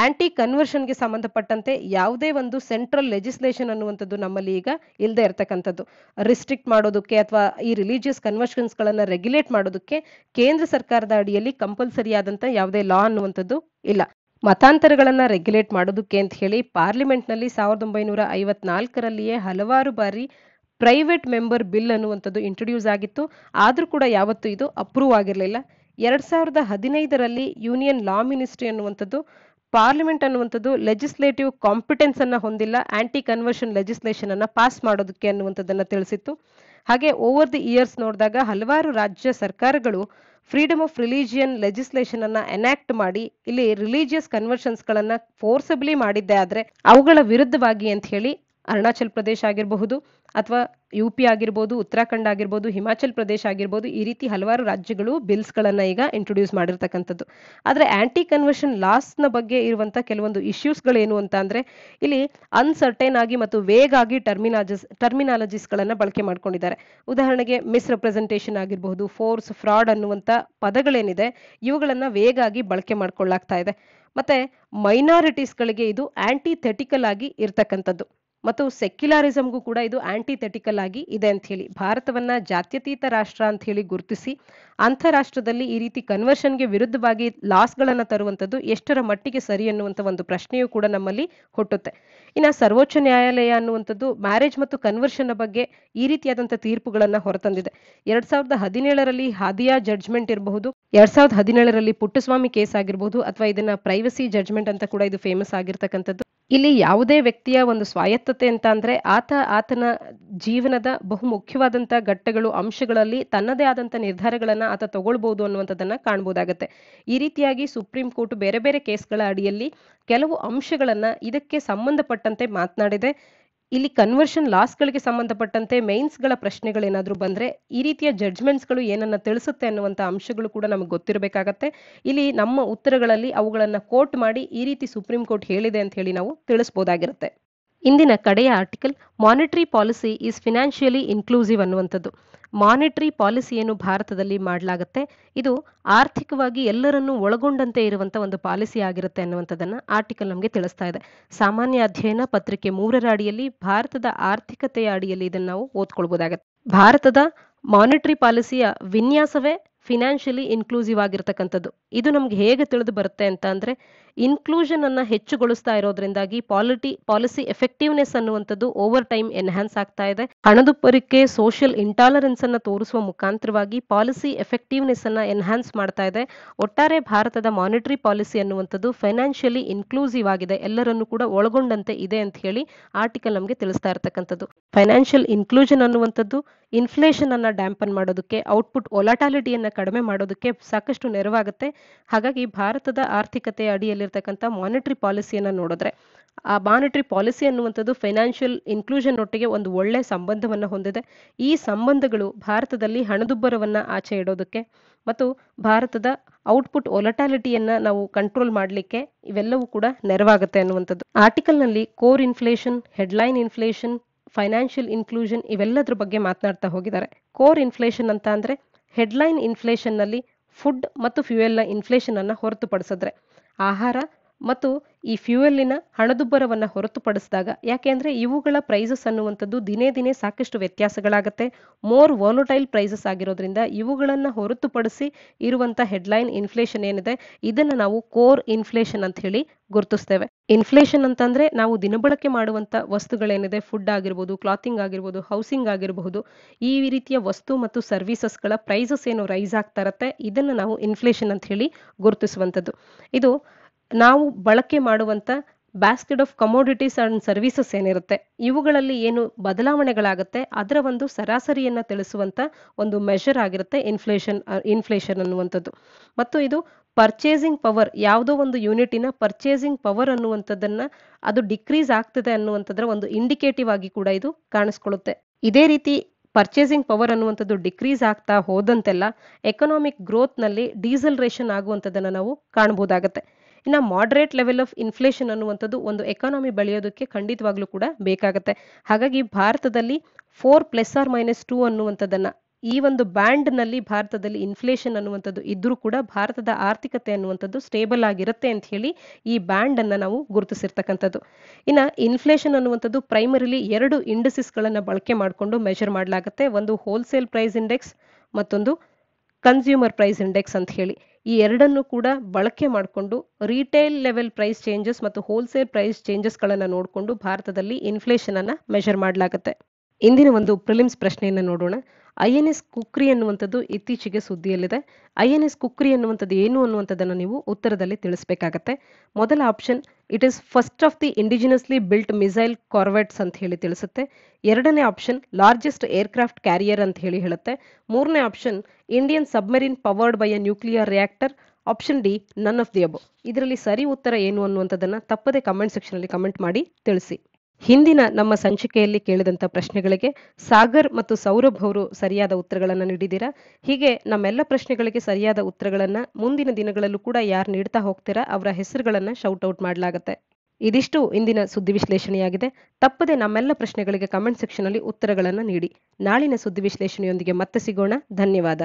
S1: ಆಂಟಿ ಕನ್ವರ್ಷನ್ಗೆ ಸಂಬಂಧಪಟ್ಟಂತೆ ಯಾವುದೇ ಒಂದು ಸೆಂಟ್ರಲ್ ಲೆಜಿಸ್ಲೇಷನ್ ಅನ್ನುವಂಥದ್ದು ನಮ್ಮಲ್ಲಿ ಈಗ ಇಲ್ಲದೆ ಇರತಕ್ಕಂಥದ್ದು ರಿಸ್ಟ್ರಿಕ್ಟ್ ಮಾಡೋದಕ್ಕೆ ಅಥವಾ ಈ ರಿಲಿಜಿಯಸ್ ಕನ್ವರ್ಷನ್ಸ್ಗಳನ್ನ ರೆಗ್ಯುಲೇಟ್ ಮಾಡೋದಕ್ಕೆ ಕೇಂದ್ರ ಸರ್ಕಾರದ ಅಡಿಯಲ್ಲಿ ಕಂಪಲ್ಸರಿ ಆದಂತ ಯಾವುದೇ ಲಾ ಅನ್ನುವಂಥದ್ದು ಇಲ್ಲ ಮತಾಂತರಗಳನ್ನು ರೆಗ್ಯುಲೇಟ್ ಮಾಡೋದಕ್ಕೆ ಅಂತ ಹೇಳಿ ಪಾರ್ಲಿಮೆಂಟ್ನಲ್ಲಿ ಸಾವಿರದ ಒಂಬೈನೂರ ಐವತ್ನಾಲ್ಕರಲ್ಲಿಯೇ ಹಲವಾರು ಬಾರಿ ಪ್ರೈವೇಟ್ ಮೆಂಬರ್ ಬಿಲ್ ಅನ್ನುವಂಥದ್ದು ಇಂಟ್ರೊಡ್ಯೂಸ್ ಆಗಿತ್ತು ಆದರೂ ಕೂಡ ಯಾವತ್ತೂ ಇದು ಅಪ್ರೂವ್ ಆಗಿರಲಿಲ್ಲ ಎರಡು ಸಾವಿರದ ಹದಿನೈದರಲ್ಲಿ ಯೂನಿಯನ್ ಲಾ ಮಿನಿಸ್ಟ್ರಿ ಅನ್ನುವಂಥದ್ದು ಪಾರ್ಲಿಮೆಂಟ್ ಅನ್ನುವಂಥದ್ದು ಲೆಜಿಸ್ಲೇಟಿವ್ ಕಾಂಪಿಟೆನ್ಸ್ ಅನ್ನು ಹೊಂದಿಲ್ಲ ಆಂಟಿ ಕನ್ವರ್ಷನ್ ಲೆಜಿಸ್ಲೇಷನ್ ಅನ್ನು ಪಾಸ್ ಮಾಡೋದಕ್ಕೆ ಅನ್ನುವಂಥದ್ದನ್ನು ತಿಳಿಸಿತ್ತು ಹಾಗೆ ಓವರ್ ದಿ ಇಯರ್ಸ್ ನೋಡಿದಾಗ ಹಲವಾರು ರಾಜ್ಯ ಸರ್ಕಾರಗಳು ಫ್ರೀಡಮ್ ಆಫ್ ರಿಲಿಜಿಯನ್ ಲೆಜಿಸ್ಲೇಷನ್ ಅನ್ನ ಎನಾಕ್ಟ್ ಮಾಡಿ ಇಲ್ಲಿ ರಿಲಿಜಿಯಸ್ ಕನ್ವರ್ಷನ್ಸ್ ಗಳನ್ನ ಫೋರ್ಸಬಲಿ ಮಾಡಿದ್ದೆ ಆದ್ರೆ ಅವುಗಳ ವಿರುದ್ಧವಾಗಿ ಅಂತ ಹೇಳಿ ಅರುಣಾಚಲ್ ಪ್ರದೇಶ ಆಗಿರಬಹುದು ಅಥವಾ ಯು ಪಿ ಆಗಿರ್ಬೋದು ಉತ್ತರಾಖಂಡ್ ಆಗಿರ್ಬೋದು ಹಿಮಾಚಲ್ ಪ್ರದೇಶ ಆಗಿರ್ಬೋದು ಈ ರೀತಿ ಹಲವಾರು ರಾಜ್ಯಗಳು ಬಿಲ್ಸ್ಗಳನ್ನು ಈಗ ಇಂಟ್ರೊಡ್ಯೂಸ್ ಮಾಡಿರ್ತಕ್ಕಂಥದ್ದು ಆದರೆ ಆ್ಯಂಟಿ ಕನ್ವರ್ಷನ್ ಲಾಸ್ನ ಬಗ್ಗೆ ಇರುವಂಥ ಕೆಲವೊಂದು ಏನು ಅಂತ ಅಂದರೆ ಇಲ್ಲಿ ಅನ್ಸರ್ಟೈನ್ ಆಗಿ ಮತ್ತು ವೇಗಾಗಿ ಟರ್ಮಿನಾಲಜಿಸ್ ಟರ್ಮಿನಾಲಜಿಸ್ಗಳನ್ನು ಬಳಕೆ ಮಾಡ್ಕೊಂಡಿದ್ದಾರೆ ಉದಾಹರಣೆಗೆ ಮಿಸ್ ರೆಪ್ರೆಸೆಂಟೇಷನ್ ಆಗಿರಬಹುದು ಫೋರ್ಸ್ ಫ್ರಾಡ್ ಅನ್ನುವಂಥ ಪದಗಳೇನಿದೆ ಇವುಗಳನ್ನು ವೇಗಾಗಿ ಬಳಕೆ ಮಾಡ್ಕೊಳ್ಳಾಗ್ತಾ ಇದೆ ಮತ್ತು ಮೈನಾರಿಟೀಸ್ಗಳಿಗೆ ಇದು ಆ್ಯಂಟಿಥೆಟಿಕಲ್ ಆಗಿ ಇರ್ತಕ್ಕಂಥದ್ದು ಮತ್ತು ಸೆಕ್ಯುಲಾರಿಸಮ್ಗೂ ಕೂಡ ಇದು ಆಂಟಿಥೆಟಿಕಲ್ ಆಗಿ ಇದೆ ಅಂತ ಹೇಳಿ ಭಾರತವನ್ನ ಜಾತ್ಯತೀತ ರಾಷ್ಟ್ರ ಅಂತ ಹೇಳಿ ಗುರುತಿಸಿ ಅಂತಾರಾಷ್ಟ್ರದಲ್ಲಿ ಈ ರೀತಿ ಕನ್ವರ್ಷನ್ಗೆ ವಿರುದ್ಧವಾಗಿ ಲಾಸ್ ಗಳನ್ನ ತರುವಂಥದ್ದು ಎಷ್ಟರ ಮಟ್ಟಿಗೆ ಸರಿ ಅನ್ನುವಂಥ ಒಂದು ಪ್ರಶ್ನೆಯೂ ಕೂಡ ನಮ್ಮಲ್ಲಿ ಹುಟ್ಟುತ್ತೆ ಇನ್ನ ಸರ್ವೋಚ್ಚ ನ್ಯಾಯಾಲಯ ಅನ್ನುವಂಥದ್ದು ಮ್ಯಾರೇಜ್ ಮತ್ತು ಕನ್ವರ್ಷನ್ ಬಗ್ಗೆ ಈ ರೀತಿಯಾದಂತಹ ತೀರ್ಪುಗಳನ್ನು ಹೊರತಂದಿದೆ ಎರಡ್ ಸಾವಿರದ ಹದಿನೇಳರಲ್ಲಿ ಹಾದಿಯಾ ಜಡ್ಜ್ಮೆಂಟ್ ಇರಬಹುದು ಎರಡ್ ಸಾವಿರದ ಹದಿನೇಳರಲ್ಲಿ ಪುಟ್ಟಸ್ವಾಮಿ ಕೇಸ್ ಆಗಿರಬಹುದು ಅಥವಾ ಇದನ್ನ ಪ್ರೈವಸಿ ಜಡ್ಜ್ಮೆಂಟ್ ಅಂತ ಕೂಡ ಇದು ಫೇಮಸ್ ಆಗಿರ್ತಕ್ಕಂಥದ್ದು ಇಲ್ಲಿ ಯಾವುದೇ ವ್ಯಕ್ತಿಯ ಒಂದು ಸ್ವಾಯತ್ತತೆ ಅಂತ ಅಂದ್ರೆ ಆತ ಆತನ ಜೀವನದ ಬಹು ಮುಖ್ಯವಾದಂತ ಘಟ್ಟಗಳು ಅಂಶಗಳಲ್ಲಿ ತನ್ನದೇ ಆದಂತ ನಿರ್ಧಾರಗಳನ್ನ ಆತ ತಗೊಳ್ಬಹುದು ಅನ್ನುವಂಥದ್ದನ್ನ ಕಾಣಬಹುದಾಗತ್ತೆ ಈ ರೀತಿಯಾಗಿ ಸುಪ್ರೀಂ ಕೋರ್ಟ್ ಬೇರೆ ಬೇರೆ ಕೇಸ್ಗಳ ಅಡಿಯಲ್ಲಿ ಕೆಲವು ಅಂಶಗಳನ್ನ ಇದಕ್ಕೆ ಸಂಬಂಧಪಟ್ಟಂತೆ ಮಾತನಾಡಿದೆ ಇಲ್ಲಿ ಕನ್ವರ್ಷನ್ ಲಾಸ್ಗಳಿಗೆ ಸಂಬಂಧಪಟ್ಟಂತೆ ಮೈನ್ಸ್ಗಳ ಪ್ರಶ್ನೆಗಳೇನಾದರೂ ಬಂದರೆ ಈ ರೀತಿಯ ಜಡ್ಜ್ಮೆಂಟ್ಸ್ಗಳು ಏನನ್ನು ತಿಳಿಸುತ್ತೆ ಅನ್ನುವಂಥ ಅಂಶಗಳು ಕೂಡ ನಮಗೆ ಗೊತ್ತಿರಬೇಕಾಗತ್ತೆ ಇಲ್ಲಿ ನಮ್ಮ ಉತ್ತರಗಳಲ್ಲಿ ಅವುಗಳನ್ನು ಕೋಟ್ ಮಾಡಿ ಈ ರೀತಿ ಸುಪ್ರೀಂ ಕೋರ್ಟ್ ಹೇಳಿದೆ ಅಂತ ಹೇಳಿ ನಾವು ತಿಳಿಸ್ಬೋದಾಗಿರುತ್ತೆ ಇಂದಿನ ಕಡೆಯ article monetary policy is financially inclusive ಅನ್ನುವಂಥದ್ದು ಮಾನಿಟರಿ ಪಾಲಿಸಿಯನ್ನು ಭಾರತದಲ್ಲಿ ಮಾಡಲಾಗುತ್ತೆ ಇದು ಆರ್ಥಿಕವಾಗಿ ಎಲ್ಲರನ್ನೂ ಒಳಗೊಂಡಂತೆ ಇರುವಂತಹ ಒಂದು ಪಾಲಿಸಿ ಆಗಿರುತ್ತೆ ಅನ್ನುವಂಥದ್ದನ್ನು ಆರ್ಟಿಕಲ್ ನಮಗೆ ತಿಳಿಸ್ತಾ ಇದೆ ಸಾಮಾನ್ಯ ಅಧ್ಯಯನ ಪತ್ರಿಕೆ ಮೂರರ ಅಡಿಯಲ್ಲಿ ಭಾರತದ ಆರ್ಥಿಕತೆಯ ಅಡಿಯಲ್ಲಿ ಇದನ್ನು ನಾವು ಓದ್ಕೊಳ್ಬೋದಾಗತ್ತೆ ಭಾರತದ ಮಾನಿಟರಿ ಪಾಲಿಸಿಯ ವಿನ್ಯಾಸವೇ ಫಿನಾನ್ಷಿಯಲಿ ಇನ್ಕ್ಲೂಸಿವ್ ಆಗಿರ್ತಕ್ಕಂಥದ್ದು ಇದು ನಮ್ಗೆ ಹೇಗೆ ತಿಳಿದು ಬರುತ್ತೆ ಅಂತ ಅಂದ್ರೆ ಇನ್ಕ್ಲೂಷನ್ ಅನ್ನ ಹೆಚ್ಚುಗೊಳಿಸ್ತಾ ಇರೋದ್ರಿಂದಾಗಿ ಪಾಲಿಟಿ ಪಾಲಿಸಿ ಎಫೆಕ್ಟಿವ್ನೆಸ್ ಅನ್ನುವಂಥದ್ದು ಓವರ್ ಟೈಮ್ ಎನ್ಹಾನ್ಸ್ ಆಗ್ತಾ ಇದೆ ಹಣದುಪ್ಪರಿಕೆ ಸೋಷಿಯಲ್ ಇಂಟಾಲರೆನ್ಸ್ ಅನ್ನ ತೋರಿಸುವ ಮುಖಾಂತರವಾಗಿ ಪಾಲಿಸಿ ಎಫೆಕ್ಟಿವ್ನೆಸ್ ಅನ್ನ ಎನ್ಹಾನ್ಸ್ ಮಾಡ್ತಾ ಇದೆ ಒಟ್ಟಾರೆ ಭಾರತದ ಮಾನಿಟರಿ ಪಾಲಿಸಿ ಅನ್ನುವಂಥದ್ದು ಫೈನಾನ್ಷಿಯಲಿ ಇನ್ಕ್ಲೂಸಿವ್ ಆಗಿದೆ ಎಲ್ಲರನ್ನು ಕೂಡ ಒಳಗೊಂಡಂತೆ ಇದೆ ಅಂತ ಹೇಳಿ ಆರ್ಟಿಕಲ್ ನಮಗೆ ತಿಳಿಸ್ತಾ ಇರತಕ್ಕಂಥದ್ದು ಫೈನಾನ್ಷಿಯಲ್ ಇನ್ಕ್ಲೂಷನ್ ಅನ್ನುವಂಥದ್ದು ಇನ್ಫ್ಲೇಷನ್ ಅನ್ನ ಡ್ಯಾಂಪನ್ ಮಾಡೋದಕ್ಕೆ ಔಟ್ಪುಟ್ ಒಲಾಟಾಲಿಟಿಯನ್ನು ಕಡಿಮೆ ಮಾಡೋದಕ್ಕೆ ಸಾಕಷ್ಟು ನೆರವಾಗುತ್ತೆ ಹಾಗಾಗಿ ಭಾರತದ ಆರ್ಥಿಕತೆ ಅಡಿಯಲ್ಲಿ ಅಲ್ಲಿರ್ತಕ್ಕಂಥ ಮಾನಿಟರಿ ಪಾಲಿಸಿಯನ್ನು ನೋಡಿದ್ರೆ ಆ ಮಾನಿಟ್ರಿ ಪಾಲಿಸಿ ಅನ್ನುವಂಥದ್ದು ಫೈನಾನ್ಷಿಯಲ್ ಇನ್ಕ್ಲೂಷನ್ ಒಟ್ಟಿಗೆ ಒಂದು ಒಳ್ಳೆ ಸಂಬಂಧವನ್ನು ಹೊಂದಿದೆ ಈ ಸಂಬಂಧಗಳು ಭಾರತದಲ್ಲಿ ಹಣದುಬ್ಬರವನ್ನು ಆಚೆ ಇಡೋದಕ್ಕೆ ಮತ್ತು ಭಾರತದ ಔಟ್ಪುಟ್ ಒಲಟಾಲಿಟಿಯನ್ನು ನಾವು ಕಂಟ್ರೋಲ್ ಮಾಡಲಿಕ್ಕೆ ಇವೆಲ್ಲವೂ ಕೂಡ ನೆರವಾಗುತ್ತೆ ಅನ್ನುವಂಥದ್ದು ಆರ್ಟಿಕಲ್ನಲ್ಲಿ core inflation headline inflation financial inclusion ಇವೆಲ್ಲದರ ಬಗ್ಗೆ ಮಾತನಾಡ್ತಾ ಹೋಗಿದ್ದಾರೆ ಕೋರ್ ಇನ್ಫ್ಲೇಷನ್ ಅಂತ ಅಂದರೆ ಹೆಡ್ಲೈನ್ ಇನ್ಫ್ಲೇಷನ್ನಲ್ಲಿ ಫುಡ್ ಮತ್ತು ಫ್ಯೂಯೆಲ್ನ ಇನ್ಫ್ಲೇಷನನ್ನು ಹೊರತುಪಡಿಸಿದ್ರೆ ఆహార ಮತ್ತು ಈ ಫ್ಯೂಯೆಲ್ಲಿನ ಹಣದುಬ್ಬರವನ್ನು ಹೊರತುಪಡಿಸಿದಾಗ ಯಾಕೆಂದರೆ ಇವುಗಳ ಪ್ರೈಸಸ್ ಅನ್ನುವಂಥದ್ದು ದಿನೇ ದಿನೇ ಸಾಕಷ್ಟು ವ್ಯತ್ಯಾಸಗಳಾಗುತ್ತೆ ಮೋರ್ ವಾಲೋಟೈಲ್ ಪ್ರೈಸಸ್ ಆಗಿರೋದ್ರಿಂದ ಇವುಗಳನ್ನು ಹೊರತುಪಡಿಸಿ ಇರುವಂಥ ಹೆಡ್ಲೈನ್ ಇನ್ಫ್ಲೇಷನ್ ಏನಿದೆ ಇದನ್ನು ನಾವು ಕೋರ್ ಇನ್ಫ್ಲೇಷನ್ ಅಂತ ಹೇಳಿ ಗುರುತಿಸ್ತೇವೆ ಇನ್ಫ್ಲೇಷನ್ ಅಂತಂದ್ರೆ ನಾವು ದಿನಬಳಕೆ ಮಾಡುವಂಥ ವಸ್ತುಗಳೇನಿದೆ ಫುಡ್ ಆಗಿರ್ಬೋದು ಕ್ಲಾತಿಂಗ್ ಆಗಿರ್ಬೋದು ಹೌಸಿಂಗ್ ಆಗಿರಬಹುದು ಈ ರೀತಿಯ ವಸ್ತು ಮತ್ತು ಸರ್ವಿಸಸ್ಗಳ ಪ್ರೈಸಸ್ ಏನು ರೈಸ್ ಆಗ್ತಾ ಇರುತ್ತೆ ಇದನ್ನು ನಾವು ಇನ್ಫ್ಲೇಷನ್ ಅಂತ ಹೇಳಿ ಗುರುತಿಸುವಂಥದ್ದು ಇದು ನಾವು ಬಳಕೆ ಮಾಡುವಂಥ basket of commodities and services ಏನಿರುತ್ತೆ ಇವುಗಳಲ್ಲಿ ಏನು ಬದಲಾವಣೆಗಳಾಗುತ್ತೆ ಅದರ ಒಂದು ಸರಾಸರಿಯನ್ನು ತಿಳಿಸುವಂಥ ಒಂದು ಮೆಷರ್ ಆಗಿರುತ್ತೆ ಇನ್ಫ್ಲೇಷನ್ ಇನ್ಫ್ಲೇಷನ್ ಅನ್ನುವಂಥದ್ದು ಮತ್ತು ಇದು ಪರ್ಚೇಸಿಂಗ್ ಪವರ್ ಯಾವುದೋ ಒಂದು ಯೂನಿಟಿನ ಪರ್ಚೇಸಿಂಗ್ ಪವರ್ ಅನ್ನುವಂಥದ್ದನ್ನು ಅದು ಡಿಕ್ರೀಸ್ ಆಗ್ತದೆ ಅನ್ನುವಂಥದ್ರ ಒಂದು ಇಂಡಿಕೇಟಿವ್ ಆಗಿ ಕೂಡ ಇದು ಕಾಣಿಸ್ಕೊಳ್ಳುತ್ತೆ ಇದೇ ರೀತಿ ಪರ್ಚೇಸಿಂಗ್ ಪವರ್ ಅನ್ನುವಂಥದ್ದು ಡಿಕ್ರೀಸ್ ಆಗ್ತಾ ಹೋದಂತೆಲ್ಲ ಎಕನಾಮಿಕ್ ಗ್ರೋತ್ನಲ್ಲಿ ಡೀಸಲ್ ರೇಷನ್ ಆಗುವಂಥದ್ದನ್ನು ನಾವು ಕಾಣಬಹುದಾಗತ್ತೆ ಇನ್ನು ಮಾಡ್ರೇಟ್ ಲೆವೆಲ್ ಆಫ್ ಇನ್ಫ್ಲೇಷನ್ ಅನ್ನುವಂಥದ್ದು ಒಂದು ಎಕಾನಮಿ ಬೆಳೆಯೋದಕ್ಕೆ ಖಂಡಿತವಾಗ್ಲೂ ಕೂಡ ಬೇಕಾಗುತ್ತೆ ಹಾಗಾಗಿ ಭಾರತದಲ್ಲಿ four plus or minus two ಅನ್ನುವಂಥದ್ದನ್ನು ಈ ಒಂದು ಬ್ಯಾಂಡ್ನಲ್ಲಿ ಭಾರತದಲ್ಲಿ ಇನ್ಫ್ಲೇಷನ್ ಅನ್ನುವಂಥದ್ದು ಇದ್ರೂ ಕೂಡ ಭಾರತದ ಆರ್ಥಿಕತೆ ಅನ್ನುವಂಥದ್ದು ಸ್ಟೇಬಲ್ ಆಗಿರುತ್ತೆ ಅಂತ ಹೇಳಿ ಈ ಬ್ಯಾಂಡನ್ನು ನಾವು ಗುರುತಿಸಿರ್ತಕ್ಕಂಥದ್ದು ಇನ್ನು ಇನ್ಫ್ಲೇಷನ್ ಅನ್ನುವಂಥದ್ದು ಪ್ರೈಮರಿಲಿ ಎರಡು ಇಂಡಸಿಸ್ಗಳನ್ನು ಬಳಕೆ ಮಾಡಿಕೊಂಡು ಮೆಷರ್ ಮಾಡಲಾಗುತ್ತೆ ಒಂದು ಹೋಲ್ಸೇಲ್ ಪ್ರೈಸ್ ಇಂಡೆಕ್ಸ್ ಮತ್ತೊಂದು ಕನ್ಸ್ಯೂಮರ್ ಪ್ರೈಸ್ ಇಂಡೆಕ್ಸ್ ಅಂತ ಹೇಳಿ ಈ ಎರಡನ್ನು ಕೂಡ ಬಳಕೆ ಮಾಡಿಕೊಂಡು ರೀಟೇಲ್ ಲೆವೆಲ್ ಪ್ರೈಸ್ ಚೇಂಜಸ್ ಮತ್ತು ಹೋಲ್ಸೇಲ್ ಪ್ರೈಸ್ ಚೇಂಜಸ್ಗಳನ್ನು ನೋಡಿಕೊಂಡು ಭಾರತದಲ್ಲಿ ಇನ್ಫ್ಲೇಷನನ್ನು ಮೆಷರ್ ಮಾಡಲಾಗುತ್ತೆ ಇಂದಿನ ಒಂದು ಪ್ರಿಲಿಮ್ಸ್ ಪ್ರಶ್ನೆಯನ್ನು ನೋಡೋಣ ಐ ಎನ್ ಎಸ್ ಕುಕ್ರಿ ಅನ್ನುವಂಥದ್ದು ಇತ್ತೀಚೆಗೆ ಸುದ್ದಿಯಲ್ಲಿದೆ ಐ ಎನ್ ಎಸ್ ಕುಕ್ರಿ ಅನ್ನುವಂಥದ್ದು ಏನು ಅನ್ನುವಂಥದ್ದನ್ನು ನೀವು ಉತ್ತರದಲ್ಲಿ ತಿಳಿಸಬೇಕಾಗತ್ತೆ ಮೊದಲ option it is first of the indigenously built missile corvettes ಅಂತ ಹೇಳಿ ತಿಳಿಸುತ್ತೆ ಎರಡನೇ ಆಪ್ಷನ್ ಲಾರ್ಜೆಸ್ಟ್ ಏರ್ಕ್ರಾಫ್ಟ್ ಕ್ಯಾರಿಯರ್ ಅಂತ ಹೇಳಿ ಹೇಳುತ್ತೆ ಮೂರನೇ option Indian submarine powered by a nuclear reactor option D none of the above ಇದರಲ್ಲಿ ಸರಿ ಉತ್ತರ ಏನು ಅನ್ನುವಂಥದ್ದನ್ನು ತಪ್ಪದೆ ಕಮೆಂಟ್ ಅಲ್ಲಿ ಕಮೆಂಟ್ ಮಾಡಿ ತಿಳಿಸಿ ಹಿಂದಿನ ನಮ್ಮ ಸಂಚಿಕೆಯಲ್ಲಿ ಕೇಳಿದಂಥ ಪ್ರಶ್ನೆಗಳಿಗೆ ಸಾಗರ್ ಮತ್ತು ಸೌರಭ್ ಅವರು ಸರಿಯಾದ ಉತ್ತರಗಳನ್ನು ನೀಡಿದ್ದೀರಾ ಹೀಗೆ ನಮ್ಮೆಲ್ಲ ಪ್ರಶ್ನೆಗಳಿಗೆ ಸರಿಯಾದ ಉತ್ತರಗಳನ್ನು ಮುಂದಿನ ದಿನಗಳಲ್ಲೂ ಕೂಡ ಯಾರು ನೀಡ್ತಾ ಹೋಗ್ತೀರಾ ಅವರ ಹೆಸರುಗಳನ್ನು ಶೌಟ್ಔಟ್ ಮಾಡಲಾಗುತ್ತೆ ಇದಿಷ್ಟು ಇಂದಿನ ಸುದ್ದಿ ವಿಶ್ಲೇಷಣೆಯಾಗಿದೆ ತಪ್ಪದೆ ನಮ್ಮೆಲ್ಲ ಪ್ರಶ್ನೆಗಳಿಗೆ ಕಮೆಂಟ್ ಅಲ್ಲಿ ಉತ್ತರಗಳನ್ನು ನೀಡಿ ನಾಳಿನ ಸುದ್ದಿ ವಿಶ್ಲೇಷಣೆಯೊಂದಿಗೆ ಮತ್ತೆ ಸಿಗೋಣ ಧನ್ಯವಾದ